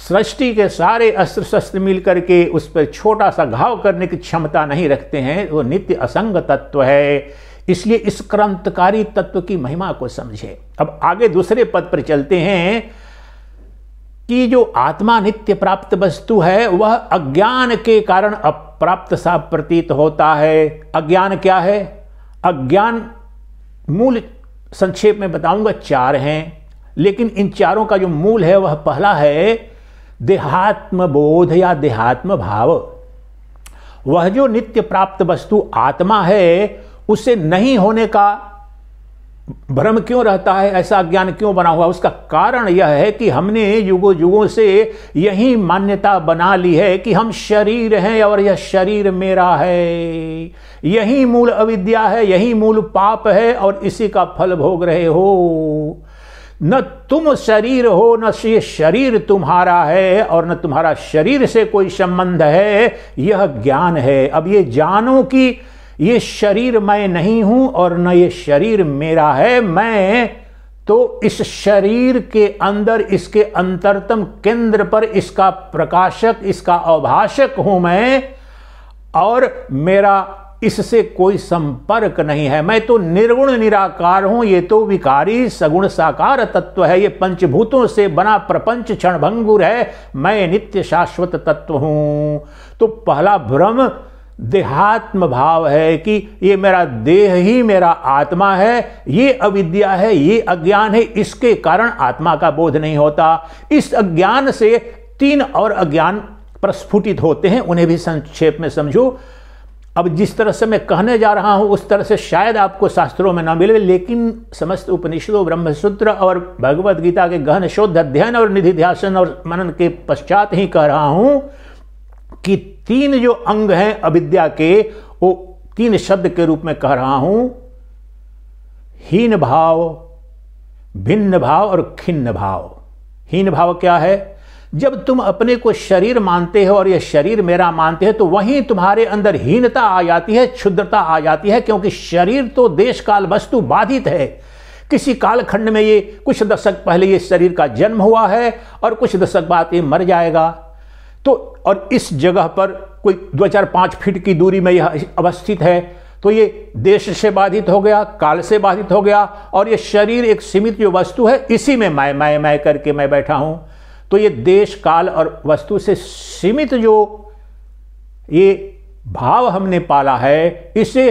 सृष्टि के सारे अस्त्र शस्त्र मिल करके उस पर छोटा सा घाव करने की क्षमता नहीं रखते हैं वो नित्य असंग तत्व है इसलिए इस क्रांतकारी तत्व की महिमा को समझे अब आगे दूसरे पद पर चलते हैं कि जो आत्मा नित्य प्राप्त वस्तु है वह अज्ञान के कारण अप्राप्त सा प्रतीत होता है अज्ञान क्या है अज्ञान मूल संक्षेप में बताऊंगा चार हैं लेकिन इन चारों का जो मूल है वह पहला है देहात्म बोध या देहात्म भाव वह जो नित्य प्राप्त वस्तु आत्मा है उसे नहीं होने का भ्रम क्यों रहता है ऐसा ज्ञान क्यों बना हुआ उसका कारण यह है कि हमने युगो युगों से यही मान्यता बना ली है कि हम शरीर हैं और यह शरीर मेरा है यही मूल अविद्या है यही मूल पाप है और इसी का फल भोग रहे हो न तुम शरीर हो न ये शरीर तुम्हारा है और न तुम्हारा शरीर से कोई संबंध है यह ज्ञान है अब ये जानो कि ये शरीर मैं नहीं हूं और न ये शरीर मेरा है मैं तो इस शरीर के अंदर इसके अंतरतम केंद्र पर इसका प्रकाशक इसका अभाषक हूं मैं और मेरा इससे कोई संपर्क नहीं है मैं तो निर्गुण निराकार हूं ये तो विकारी सगुण साकार तत्व है ये पंचभूतों से बना प्रपंच भंगुर है मैं नित्य शाश्वत तत्व हूं तो पहला भ्रम देहात्म भाव है कि ये मेरा देह ही मेरा आत्मा है ये अविद्या है ये अज्ञान है इसके कारण आत्मा का बोध नहीं होता इस अज्ञान से तीन और अज्ञान प्रस्फुटित होते हैं उन्हें भी संक्षेप में समझो अब जिस तरह से मैं कहने जा रहा हूँ उस तरह से शायद आपको शास्त्रों में ना मिले लेकिन समस्त उपनिषदों ब्रह्मसूत्र और भगवत गीता के गहन शोध अध्ययन और निधि ध्यान और मनन के पश्चात ही कह रहा हूँ कि तीन जो अंग हैं अविद्या के वो तीन शब्द के रूप में कह रहा हूँ हीन भाव भिन्न भाव और खिन्न भाव हीन भाव क्या है जब तुम अपने को शरीर मानते हो और यह शरीर मेरा मानते हैं तो वहीं तुम्हारे अंदर हीनता आ जाती है क्षुद्रता आ जाती है क्योंकि शरीर तो देश काल वस्तु बाधित है किसी कालखंड में ये कुछ दशक पहले ये शरीर का जन्म हुआ है और कुछ दशक बाद ये मर जाएगा तो और इस जगह पर कोई दो चार पाँच फीट की दूरी में यह अवस्थित है तो ये देश से बाधित हो गया काल से बाधित हो गया और ये शरीर एक सीमित जो वस्तु है इसी में मैं मैं मैं करके मैं बैठा हूँ तो ये देश काल और वस्तु से सीमित जो ये भाव हमने पाला है इससे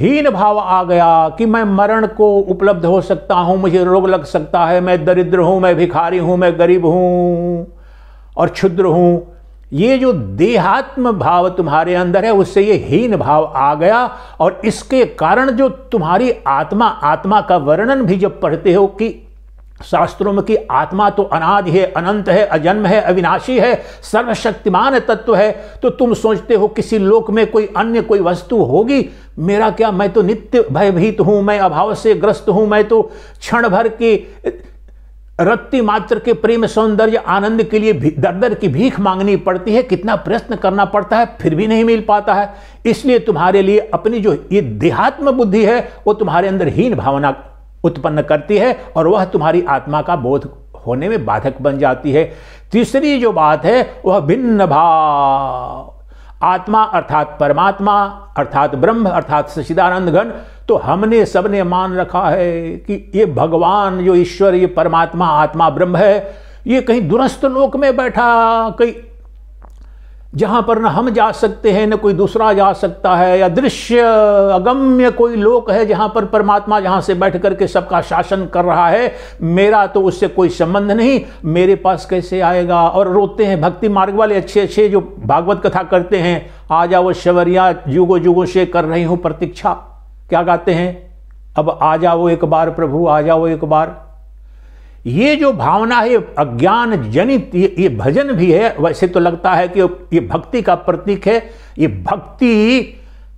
हीन भाव आ गया कि मैं मरण को उपलब्ध हो सकता हूं मुझे रोग लग सकता है मैं दरिद्र हूं मैं भिखारी हूं मैं गरीब हूं और क्षुद्र हूं ये जो देहात्म भाव तुम्हारे अंदर है उससे ये हीन भाव आ गया और इसके कारण जो तुम्हारी आत्मा आत्मा का वर्णन भी जब पढ़ते हो कि शास्त्रों में कि आत्मा तो अनाद है अनंत है अजन्म है अविनाशी है सर्वशक्तिमान तत्व है तो तुम सोचते हो किसी लोक में कोई अन्य कोई वस्तु होगी मेरा क्या मैं तो नित्य भयभीत हूं मैं अभाव से ग्रस्त हूं मैं तो क्षण भर के रत्ती मात्र के प्रेम सौंदर्य आनंद के लिए दर दर की भीख मांगनी पड़ती है कितना प्रयत्न करना पड़ता है फिर भी नहीं मिल पाता है इसलिए तुम्हारे लिए अपनी जो ये देहात्म बुद्धि है वो तुम्हारे अंदर हीन भावना उत्पन्न करती है और वह तुम्हारी आत्मा का बोध होने में बाधक बन जाती है तीसरी जो बात है वह भिन्न भाव आत्मा अर्थात परमात्मा अर्थात ब्रह्म अर्थात सचिदानंद घन तो हमने सबने मान रखा है कि ये भगवान जो ईश्वर ये परमात्मा आत्मा ब्रह्म है ये कहीं दुरस्त लोक में बैठा कहीं जहाँ पर न हम जा सकते हैं न कोई दूसरा जा सकता है या दृश्य अगम्य कोई लोक है जहाँ पर परमात्मा जहाँ से बैठ कर के सबका शासन कर रहा है मेरा तो उससे कोई संबंध नहीं मेरे पास कैसे आएगा और रोते हैं भक्ति मार्ग वाले अच्छे अच्छे जो भागवत कथा करते हैं जाओ वो शवरिया युगो युगों से कर रही हूँ प्रतीक्षा क्या गाते हैं अब आ जाओ एक बार प्रभु आ जाओ एक बार ये जो भावना है अज्ञान जनित ये, ये भजन भी है वैसे तो लगता है कि ये भक्ति का प्रतीक है ये भक्ति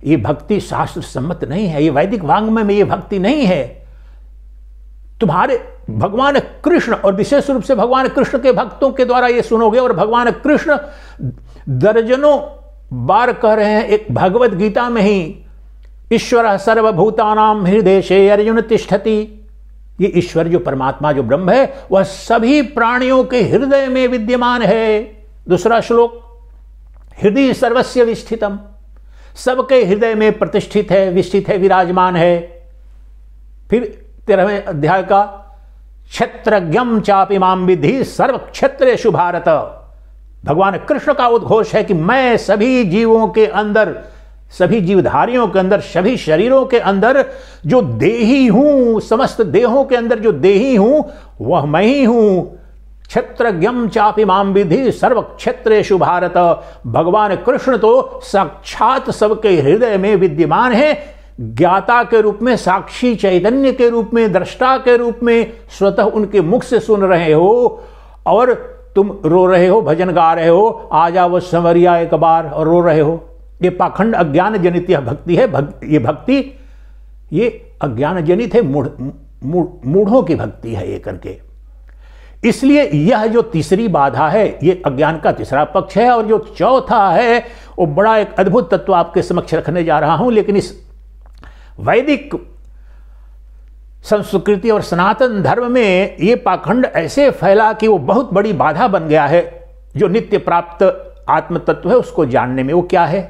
ये भक्ति शास्त्र सम्मत नहीं है ये वैदिक वांग्मय में ये भक्ति नहीं है तुम्हारे भगवान कृष्ण और विशेष रूप से भगवान कृष्ण के भक्तों के द्वारा ये सुनोगे और भगवान कृष्ण दर्जनों बार कह रहे हैं एक भगवत गीता में ही ईश्वर सर्वभूतानाम हृदय से अर्जुन तिष्ठती ये ईश्वर जो परमात्मा जो ब्रह्म है वह सभी प्राणियों के हृदय में विद्यमान है दूसरा श्लोक हृदय सर्वस्व विष्ठितम सबके हृदय में प्रतिष्ठित है विष्ठित है विराजमान है फिर तेरहवें अध्याय का क्षेत्रज्ञम चापिमाम विधि सर्व क्षेत्र भारत भगवान कृष्ण का उद्घोष है कि मैं सभी जीवों के अंदर सभी जीवधारियों के अंदर सभी शरीरों के अंदर जो देही हूं समस्त देहों के अंदर जो देही हूं वह मैं ही हूं क्षेत्रज्ञम चापि माम विधि सर्व क्षेत्र भारत भगवान कृष्ण तो साक्षात सबके हृदय में विद्यमान है ज्ञाता के रूप में साक्षी चैतन्य के रूप में दृष्टा के रूप में स्वतः उनके मुख से सुन रहे हो और तुम रो रहे हो भजन गा रहे हो आ जाओ संवरिया एक बार और रो रहे हो ये पाखंड अज्ञान जनित यह भक्ति है भक, ये भक्ति ये अज्ञान जनित है मूढ़ मूढ़ों की भक्ति है ये करके इसलिए यह जो तीसरी बाधा है ये अज्ञान का तीसरा पक्ष है और जो चौथा है वो बड़ा एक अद्भुत तत्व आपके समक्ष रखने जा रहा हूं लेकिन इस वैदिक संस्कृति और सनातन धर्म में ये पाखंड ऐसे फैला कि वो बहुत बड़ी बाधा बन गया है जो नित्य प्राप्त आत्म तत्व है उसको जानने में वो क्या है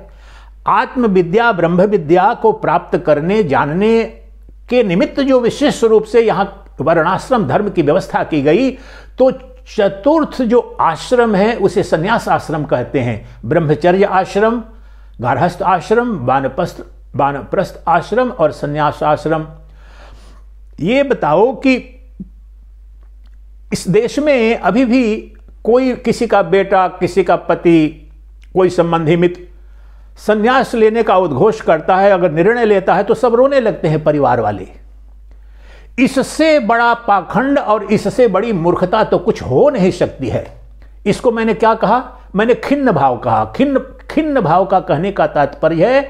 आत्मविद्या ब्रह्म विद्या को प्राप्त करने जानने के निमित्त जो विशेष रूप से यहां वर्णाश्रम धर्म की व्यवस्था की गई तो चतुर्थ जो आश्रम है उसे संन्यास आश्रम कहते हैं ब्रह्मचर्य आश्रम गर्हस्थ आश्रम बानप्रस्थ बानप्रस्थ आश्रम और संन्यास आश्रम ये बताओ कि इस देश में अभी भी कोई किसी का बेटा किसी का पति कोई संबंधी मित्र संन्यास लेने का उद्घोष करता है अगर निर्णय लेता है तो सब रोने लगते हैं परिवार वाले इससे बड़ा पाखंड और इससे बड़ी मूर्खता तो कुछ हो नहीं सकती है इसको मैंने क्या कहा मैंने खिन्न भाव कहा खिन्न खिन्न भाव का कहने का तात्पर्य है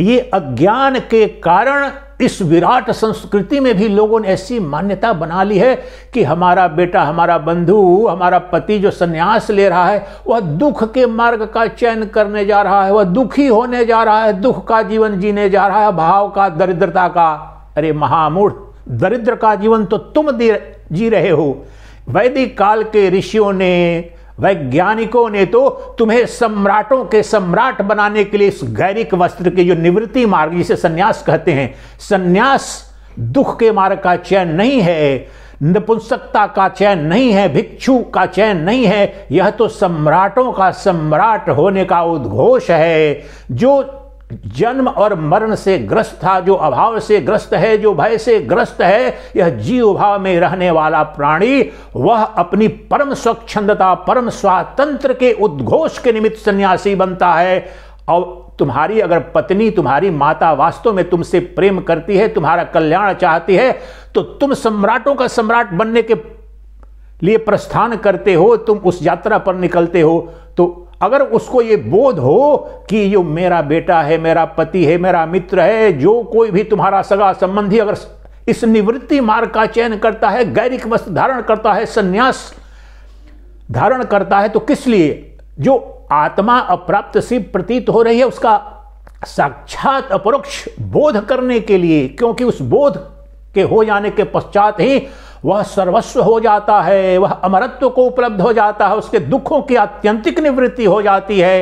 ये अज्ञान के कारण इस विराट संस्कृति में भी लोगों ने ऐसी मान्यता बना ली है कि हमारा बेटा हमारा बंधु हमारा पति जो सन्यास ले रहा है वह दुख के मार्ग का चयन करने जा रहा है वह दुखी होने जा रहा है दुख का जीवन जीने जा रहा है भाव का दरिद्रता का अरे महामूढ़ दरिद्र का जीवन तो तुम जी रहे हो वैदिक काल के ऋषियों ने वैज्ञानिकों ने तो तुम्हें सम्राटों के सम्राट बनाने के लिए इस गैरिक वस्त्र के जो निवृत्ति मार्ग जिसे संन्यास कहते हैं संन्यास दुख के मार्ग का चयन नहीं है नपुंसकता का चयन नहीं है भिक्षु का चयन नहीं है यह तो सम्राटों का सम्राट होने का उद्घोष है जो जन्म और मरण से ग्रस्त था जो अभाव से ग्रस्त है जो भय से ग्रस्त है यह जीव भाव में रहने वाला प्राणी वह अपनी परम स्वच्छंदता परम स्वातंत्र के उद्घोष के निमित्त सन्यासी बनता है और तुम्हारी अगर पत्नी तुम्हारी माता वास्तव में तुमसे प्रेम करती है तुम्हारा कल्याण चाहती है तो तुम सम्राटों का सम्राट बनने के लिए प्रस्थान करते हो तुम उस यात्रा पर निकलते हो तो अगर उसको ये बोध हो कि ये मेरा बेटा है मेरा पति है मेरा मित्र है जो कोई भी तुम्हारा सगा संबंधी अगर इस निवृत्ति मार्ग का चयन करता है गैरिक वस्त्र धारण करता है संन्यास धारण करता है तो किस लिए जो आत्मा अप्राप्त से प्रतीत हो रही है उसका साक्षात अपरोक्ष बोध करने के लिए क्योंकि उस बोध के हो जाने के पश्चात ही वह सर्वस्व हो जाता है वह अमरत्व को उपलब्ध हो जाता है उसके दुखों की आत्यंतिक निवृत्ति हो जाती है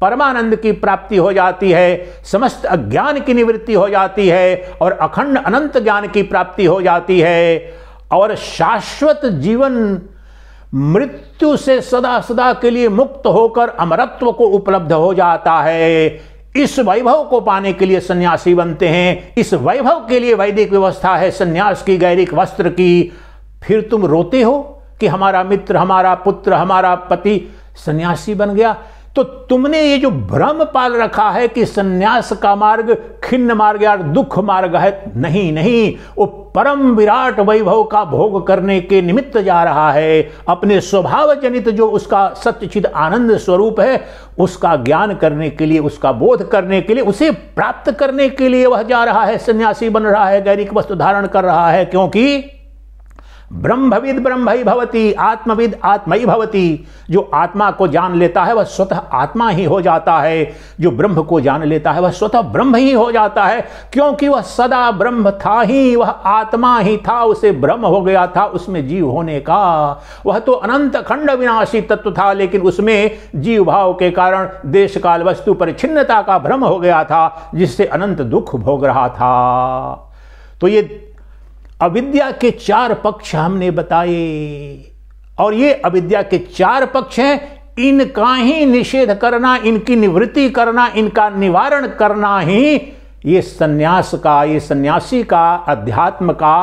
परमानंद की प्राप्ति हो जाती है समस्त अज्ञान की निवृत्ति हो जाती है और अखंड अनंत ज्ञान की प्राप्ति हो जाती है और शाश्वत जीवन मृत्यु से सदा सदा के लिए मुक्त होकर अमरत्व को उपलब्ध हो जाता है इस वैभव को पाने के लिए सन्यासी बनते हैं इस वैभव के लिए वैदिक व्यवस्था है सन्यास की गैरिक वस्त्र की फिर तुम रोते हो कि हमारा मित्र हमारा पुत्र हमारा पति सन्यासी बन गया तो तुमने ये जो भ्रम पाल रखा है कि सन्यास का मार्ग खिन्न मार्ग या दुख मार्ग है नहीं नहीं वो परम विराट वैभव का भोग करने के निमित्त जा रहा है अपने स्वभाव जनित जो उसका सत्यचिद आनंद स्वरूप है उसका ज्ञान करने के लिए उसका बोध करने के लिए उसे प्राप्त करने के लिए वह जा रहा है सन्यासी बन रहा है गैरिक वस्तु धारण कर रहा है क्योंकि ब्रह्मविद ब्रह्म ही भवती आत्मविद आत्म ही भवती जो आत्मा को जान लेता है वह स्वतः आत्मा ही हो जाता है जो ब्रह्म को जान लेता है वह स्वतः ब्रह्म ही हो जाता है क्योंकि वह सदा ब्रह्म था ही वह आत्मा ही था उसे ब्रह्म हो गया था उसमें जीव होने का वह तो अनंत खंड विनाशी तत्व था लेकिन उसमें जीव भाव के कारण देश काल वस्तु पर छिन्नता का भ्रम हो गया था जिससे अनंत दुख भोग रहा था तो ये अविद्या के चार पक्ष हमने बताए और ये अविद्या के चार पक्ष हैं इनका ही निषेध करना इनकी निवृत्ति करना इनका निवारण करना ही ये सन्यास का ये सन्यासी का अध्यात्म का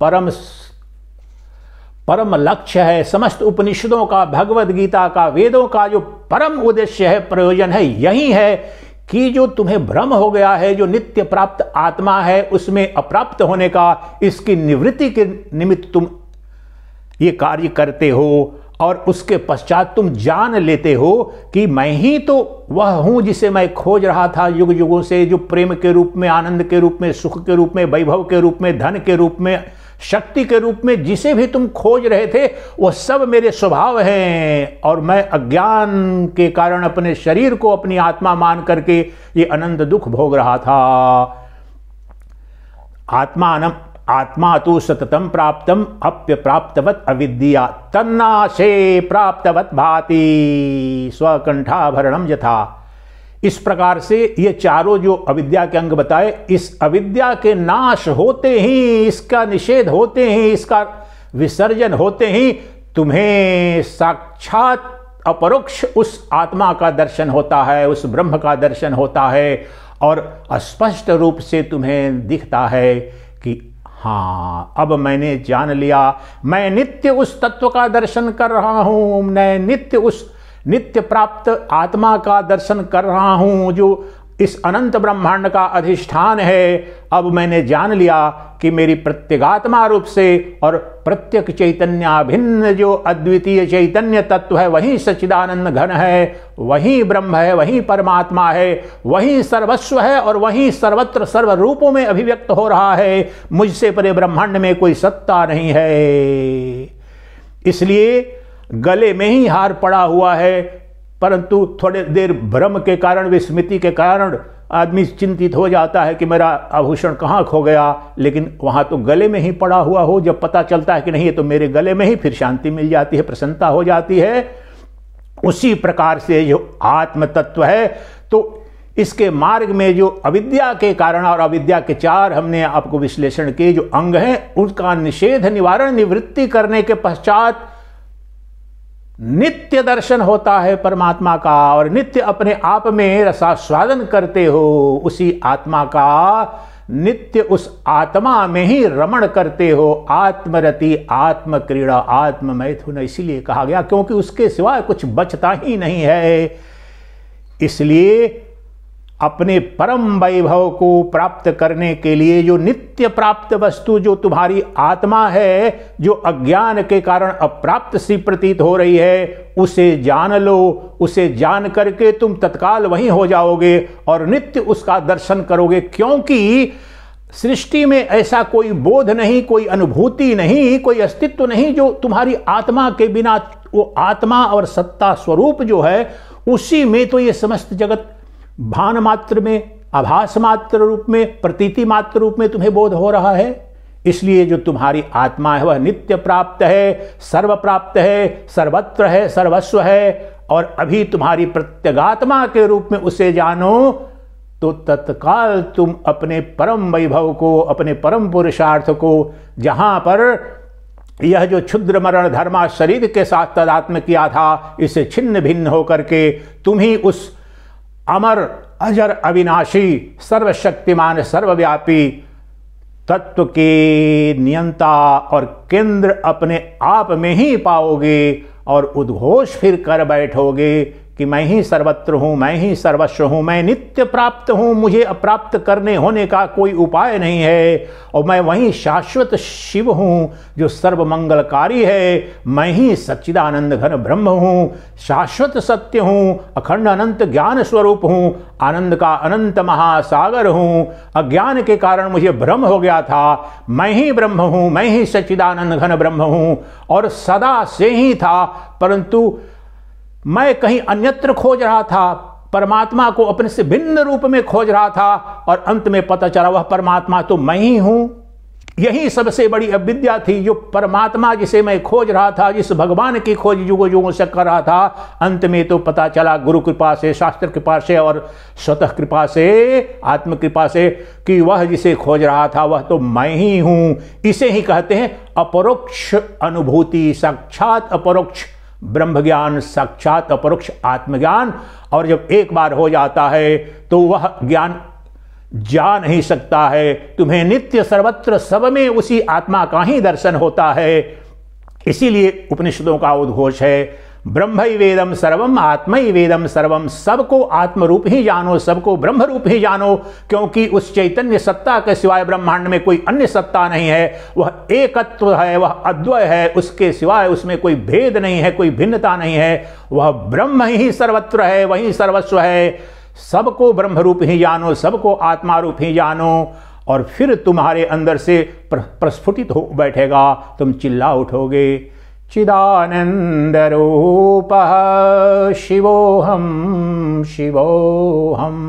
परम परम लक्ष्य है समस्त उपनिषदों का भगवद गीता का वेदों का जो परम उद्देश्य है प्रयोजन है यही है कि जो तुम्हें भ्रम हो गया है जो नित्य प्राप्त आत्मा है उसमें अप्राप्त होने का इसकी निवृत्ति के निमित्त तुम ये कार्य करते हो और उसके पश्चात तुम जान लेते हो कि मैं ही तो वह हूं जिसे मैं खोज रहा था युग युगों से जो प्रेम के रूप में आनंद के रूप में सुख के रूप में वैभव के रूप में धन के रूप में शक्ति के रूप में जिसे भी तुम खोज रहे थे वह सब मेरे स्वभाव हैं और मैं अज्ञान के कारण अपने शरीर को अपनी आत्मा मान करके ये अनंत दुख भोग रहा था आत्मान आत्मा तो सततम प्राप्तम अप्य प्राप्तवत अविद्या तन्नाशे प्राप्तवत भाति स्वकंठाभरणम यथा इस प्रकार से ये चारों जो अविद्या के अंग बताए इस अविद्या के नाश होते ही इसका निषेध होते ही इसका विसर्जन होते ही तुम्हें साक्षात अपरोक्ष उस आत्मा का दर्शन होता है उस ब्रह्म का दर्शन होता है और स्पष्ट रूप से तुम्हें दिखता है कि हाँ अब मैंने जान लिया मैं नित्य उस तत्व का दर्शन कर रहा हूँ मैं नित्य उस नित्य प्राप्त आत्मा का दर्शन कर रहा हूं जो इस अनंत ब्रह्मांड का अधिष्ठान है अब मैंने जान लिया कि मेरी प्रत्यगात्मा रूप से और प्रत्येक अभिन्न जो अद्वितीय चैतन्य तत्व है वही सच्चिदानंद घन है वही ब्रह्म है वही परमात्मा है वही सर्वस्व है और वही सर्वत्र सर्व रूपों में अभिव्यक्त हो रहा है मुझसे परे ब्रह्मांड में कोई सत्ता नहीं है इसलिए गले में ही हार पड़ा हुआ है परंतु थोड़े देर भ्रम के कारण विस्मृति के कारण आदमी चिंतित हो जाता है कि मेरा आभूषण कहाँ खो गया लेकिन वहाँ तो गले में ही पड़ा हुआ हो जब पता चलता है कि नहीं ये तो मेरे गले में ही फिर शांति मिल जाती है प्रसन्नता हो जाती है उसी प्रकार से जो आत्म तत्व है तो इसके मार्ग में जो अविद्या के कारण और अविद्या के चार हमने आपको विश्लेषण किए जो अंग हैं उनका निषेध निवारण निवृत्ति करने के पश्चात नित्य दर्शन होता है परमात्मा का और नित्य अपने आप में रसास्वादन करते हो उसी आत्मा का नित्य उस आत्मा में ही रमण करते हो आत्मरति आत्म क्रीड़ा आत्म मैथुन इसीलिए कहा गया क्योंकि उसके सिवा कुछ बचता ही नहीं है इसलिए अपने परम वैभव को प्राप्त करने के लिए जो नित्य प्राप्त वस्तु जो तुम्हारी आत्मा है जो अज्ञान के कारण अप्राप्त सी प्रतीत हो रही है उसे जान लो उसे जान करके तुम तत्काल वहीं हो जाओगे और नित्य उसका दर्शन करोगे क्योंकि सृष्टि में ऐसा कोई बोध नहीं कोई अनुभूति नहीं कोई अस्तित्व नहीं जो तुम्हारी आत्मा के बिना वो आत्मा और सत्ता स्वरूप जो है उसी में तो ये समस्त जगत भान मात्र में आभास मात्र रूप में प्रतीति मात्र रूप में तुम्हें बोध हो रहा है इसलिए जो तुम्हारी आत्मा है वह नित्य प्राप्त है सर्व प्राप्त है सर्वत्र है सर्वस्व है और अभी तुम्हारी प्रत्यगात्मा के रूप में उसे जानो तो तत्काल तुम अपने परम वैभव को अपने परम पुरुषार्थ को जहां पर यह जो क्षुद्र मरण धर्मा शरीर के साथ तदात्म किया था इसे छिन्न भिन्न होकर के तुम ही उस अमर अजर अविनाशी सर्वशक्तिमान सर्वव्यापी तत्व के नियंता और केंद्र अपने आप में ही पाओगे और उद्घोष फिर कर बैठोगे कि मैं ही सर्वत्र हूँ मैं ही सर्वस्व हूँ मैं नित्य प्राप्त हूँ मुझे अप्राप्त करने होने का कोई उपाय नहीं है और मैं वही शाश्वत शिव हूँ जो सर्वमंगलकारी है मैं ही सच्चिदानंद घन ब्रह्म हूँ शाश्वत सत्य हूँ अखंड अनंत ज्ञान स्वरूप हूँ आनंद का अनंत महासागर हूँ अज्ञान के कारण मुझे भ्रम हो गया था मैं ही ब्रह्म हूँ मैं ही सच्चिदानंद घन ब्रह्म हूँ और सदा से ही था परंतु मैं कहीं अन्यत्र खोज रहा था परमात्मा को अपने से भिन्न रूप में खोज रहा था और अंत में पता चला वह परमात्मा तो मैं ही हूं यही सबसे बड़ी अविद्या थी जो परमात्मा जिसे मैं खोज रहा था जिस भगवान की खोज युगो युगों से कर रहा था अंत में तो पता चला गुरु कृपा से शास्त्र कृपा से और स्वतः कृपा से आत्म कृपा से कि वह जिसे खोज रहा था वह तो मैं ही हूं इसे ही कहते हैं अपरोक्ष अनुभूति साक्षात अपरोक्ष ब्रह्म ज्ञान साक्षात अपरोक्ष आत्मज्ञान और जब एक बार हो जाता है तो वह ज्ञान जा नहीं सकता है तुम्हें नित्य सर्वत्र सब में उसी आत्मा का ही दर्शन होता है इसीलिए उपनिषदों का उद्घोष है ब्रह्म वेदम सर्वम आत्म वेदम सर्वम सबको आत्म रूप ही जानो सबको ब्रह्म रूप ही जानो क्योंकि उस चैतन्य सत्ता के सिवाय ब्रह्मांड में कोई अन्य सत्ता नहीं है वह एकत्व है वह अद्वय है उसके सिवाय उसमें कोई भेद नहीं है कोई भिन्नता नहीं है वह ब्रह्म ही सर्वत्र है वही सर्वस्व है सबको ब्रह्म रूप ही जानो सबको आत्मा रूप ही जानो और फिर तुम्हारे अंदर से प्रस्फुटित हो बैठेगा तुम चिल्ला उठोगे चिदानन्दरूपः शिवोऽहं शिवोऽहम्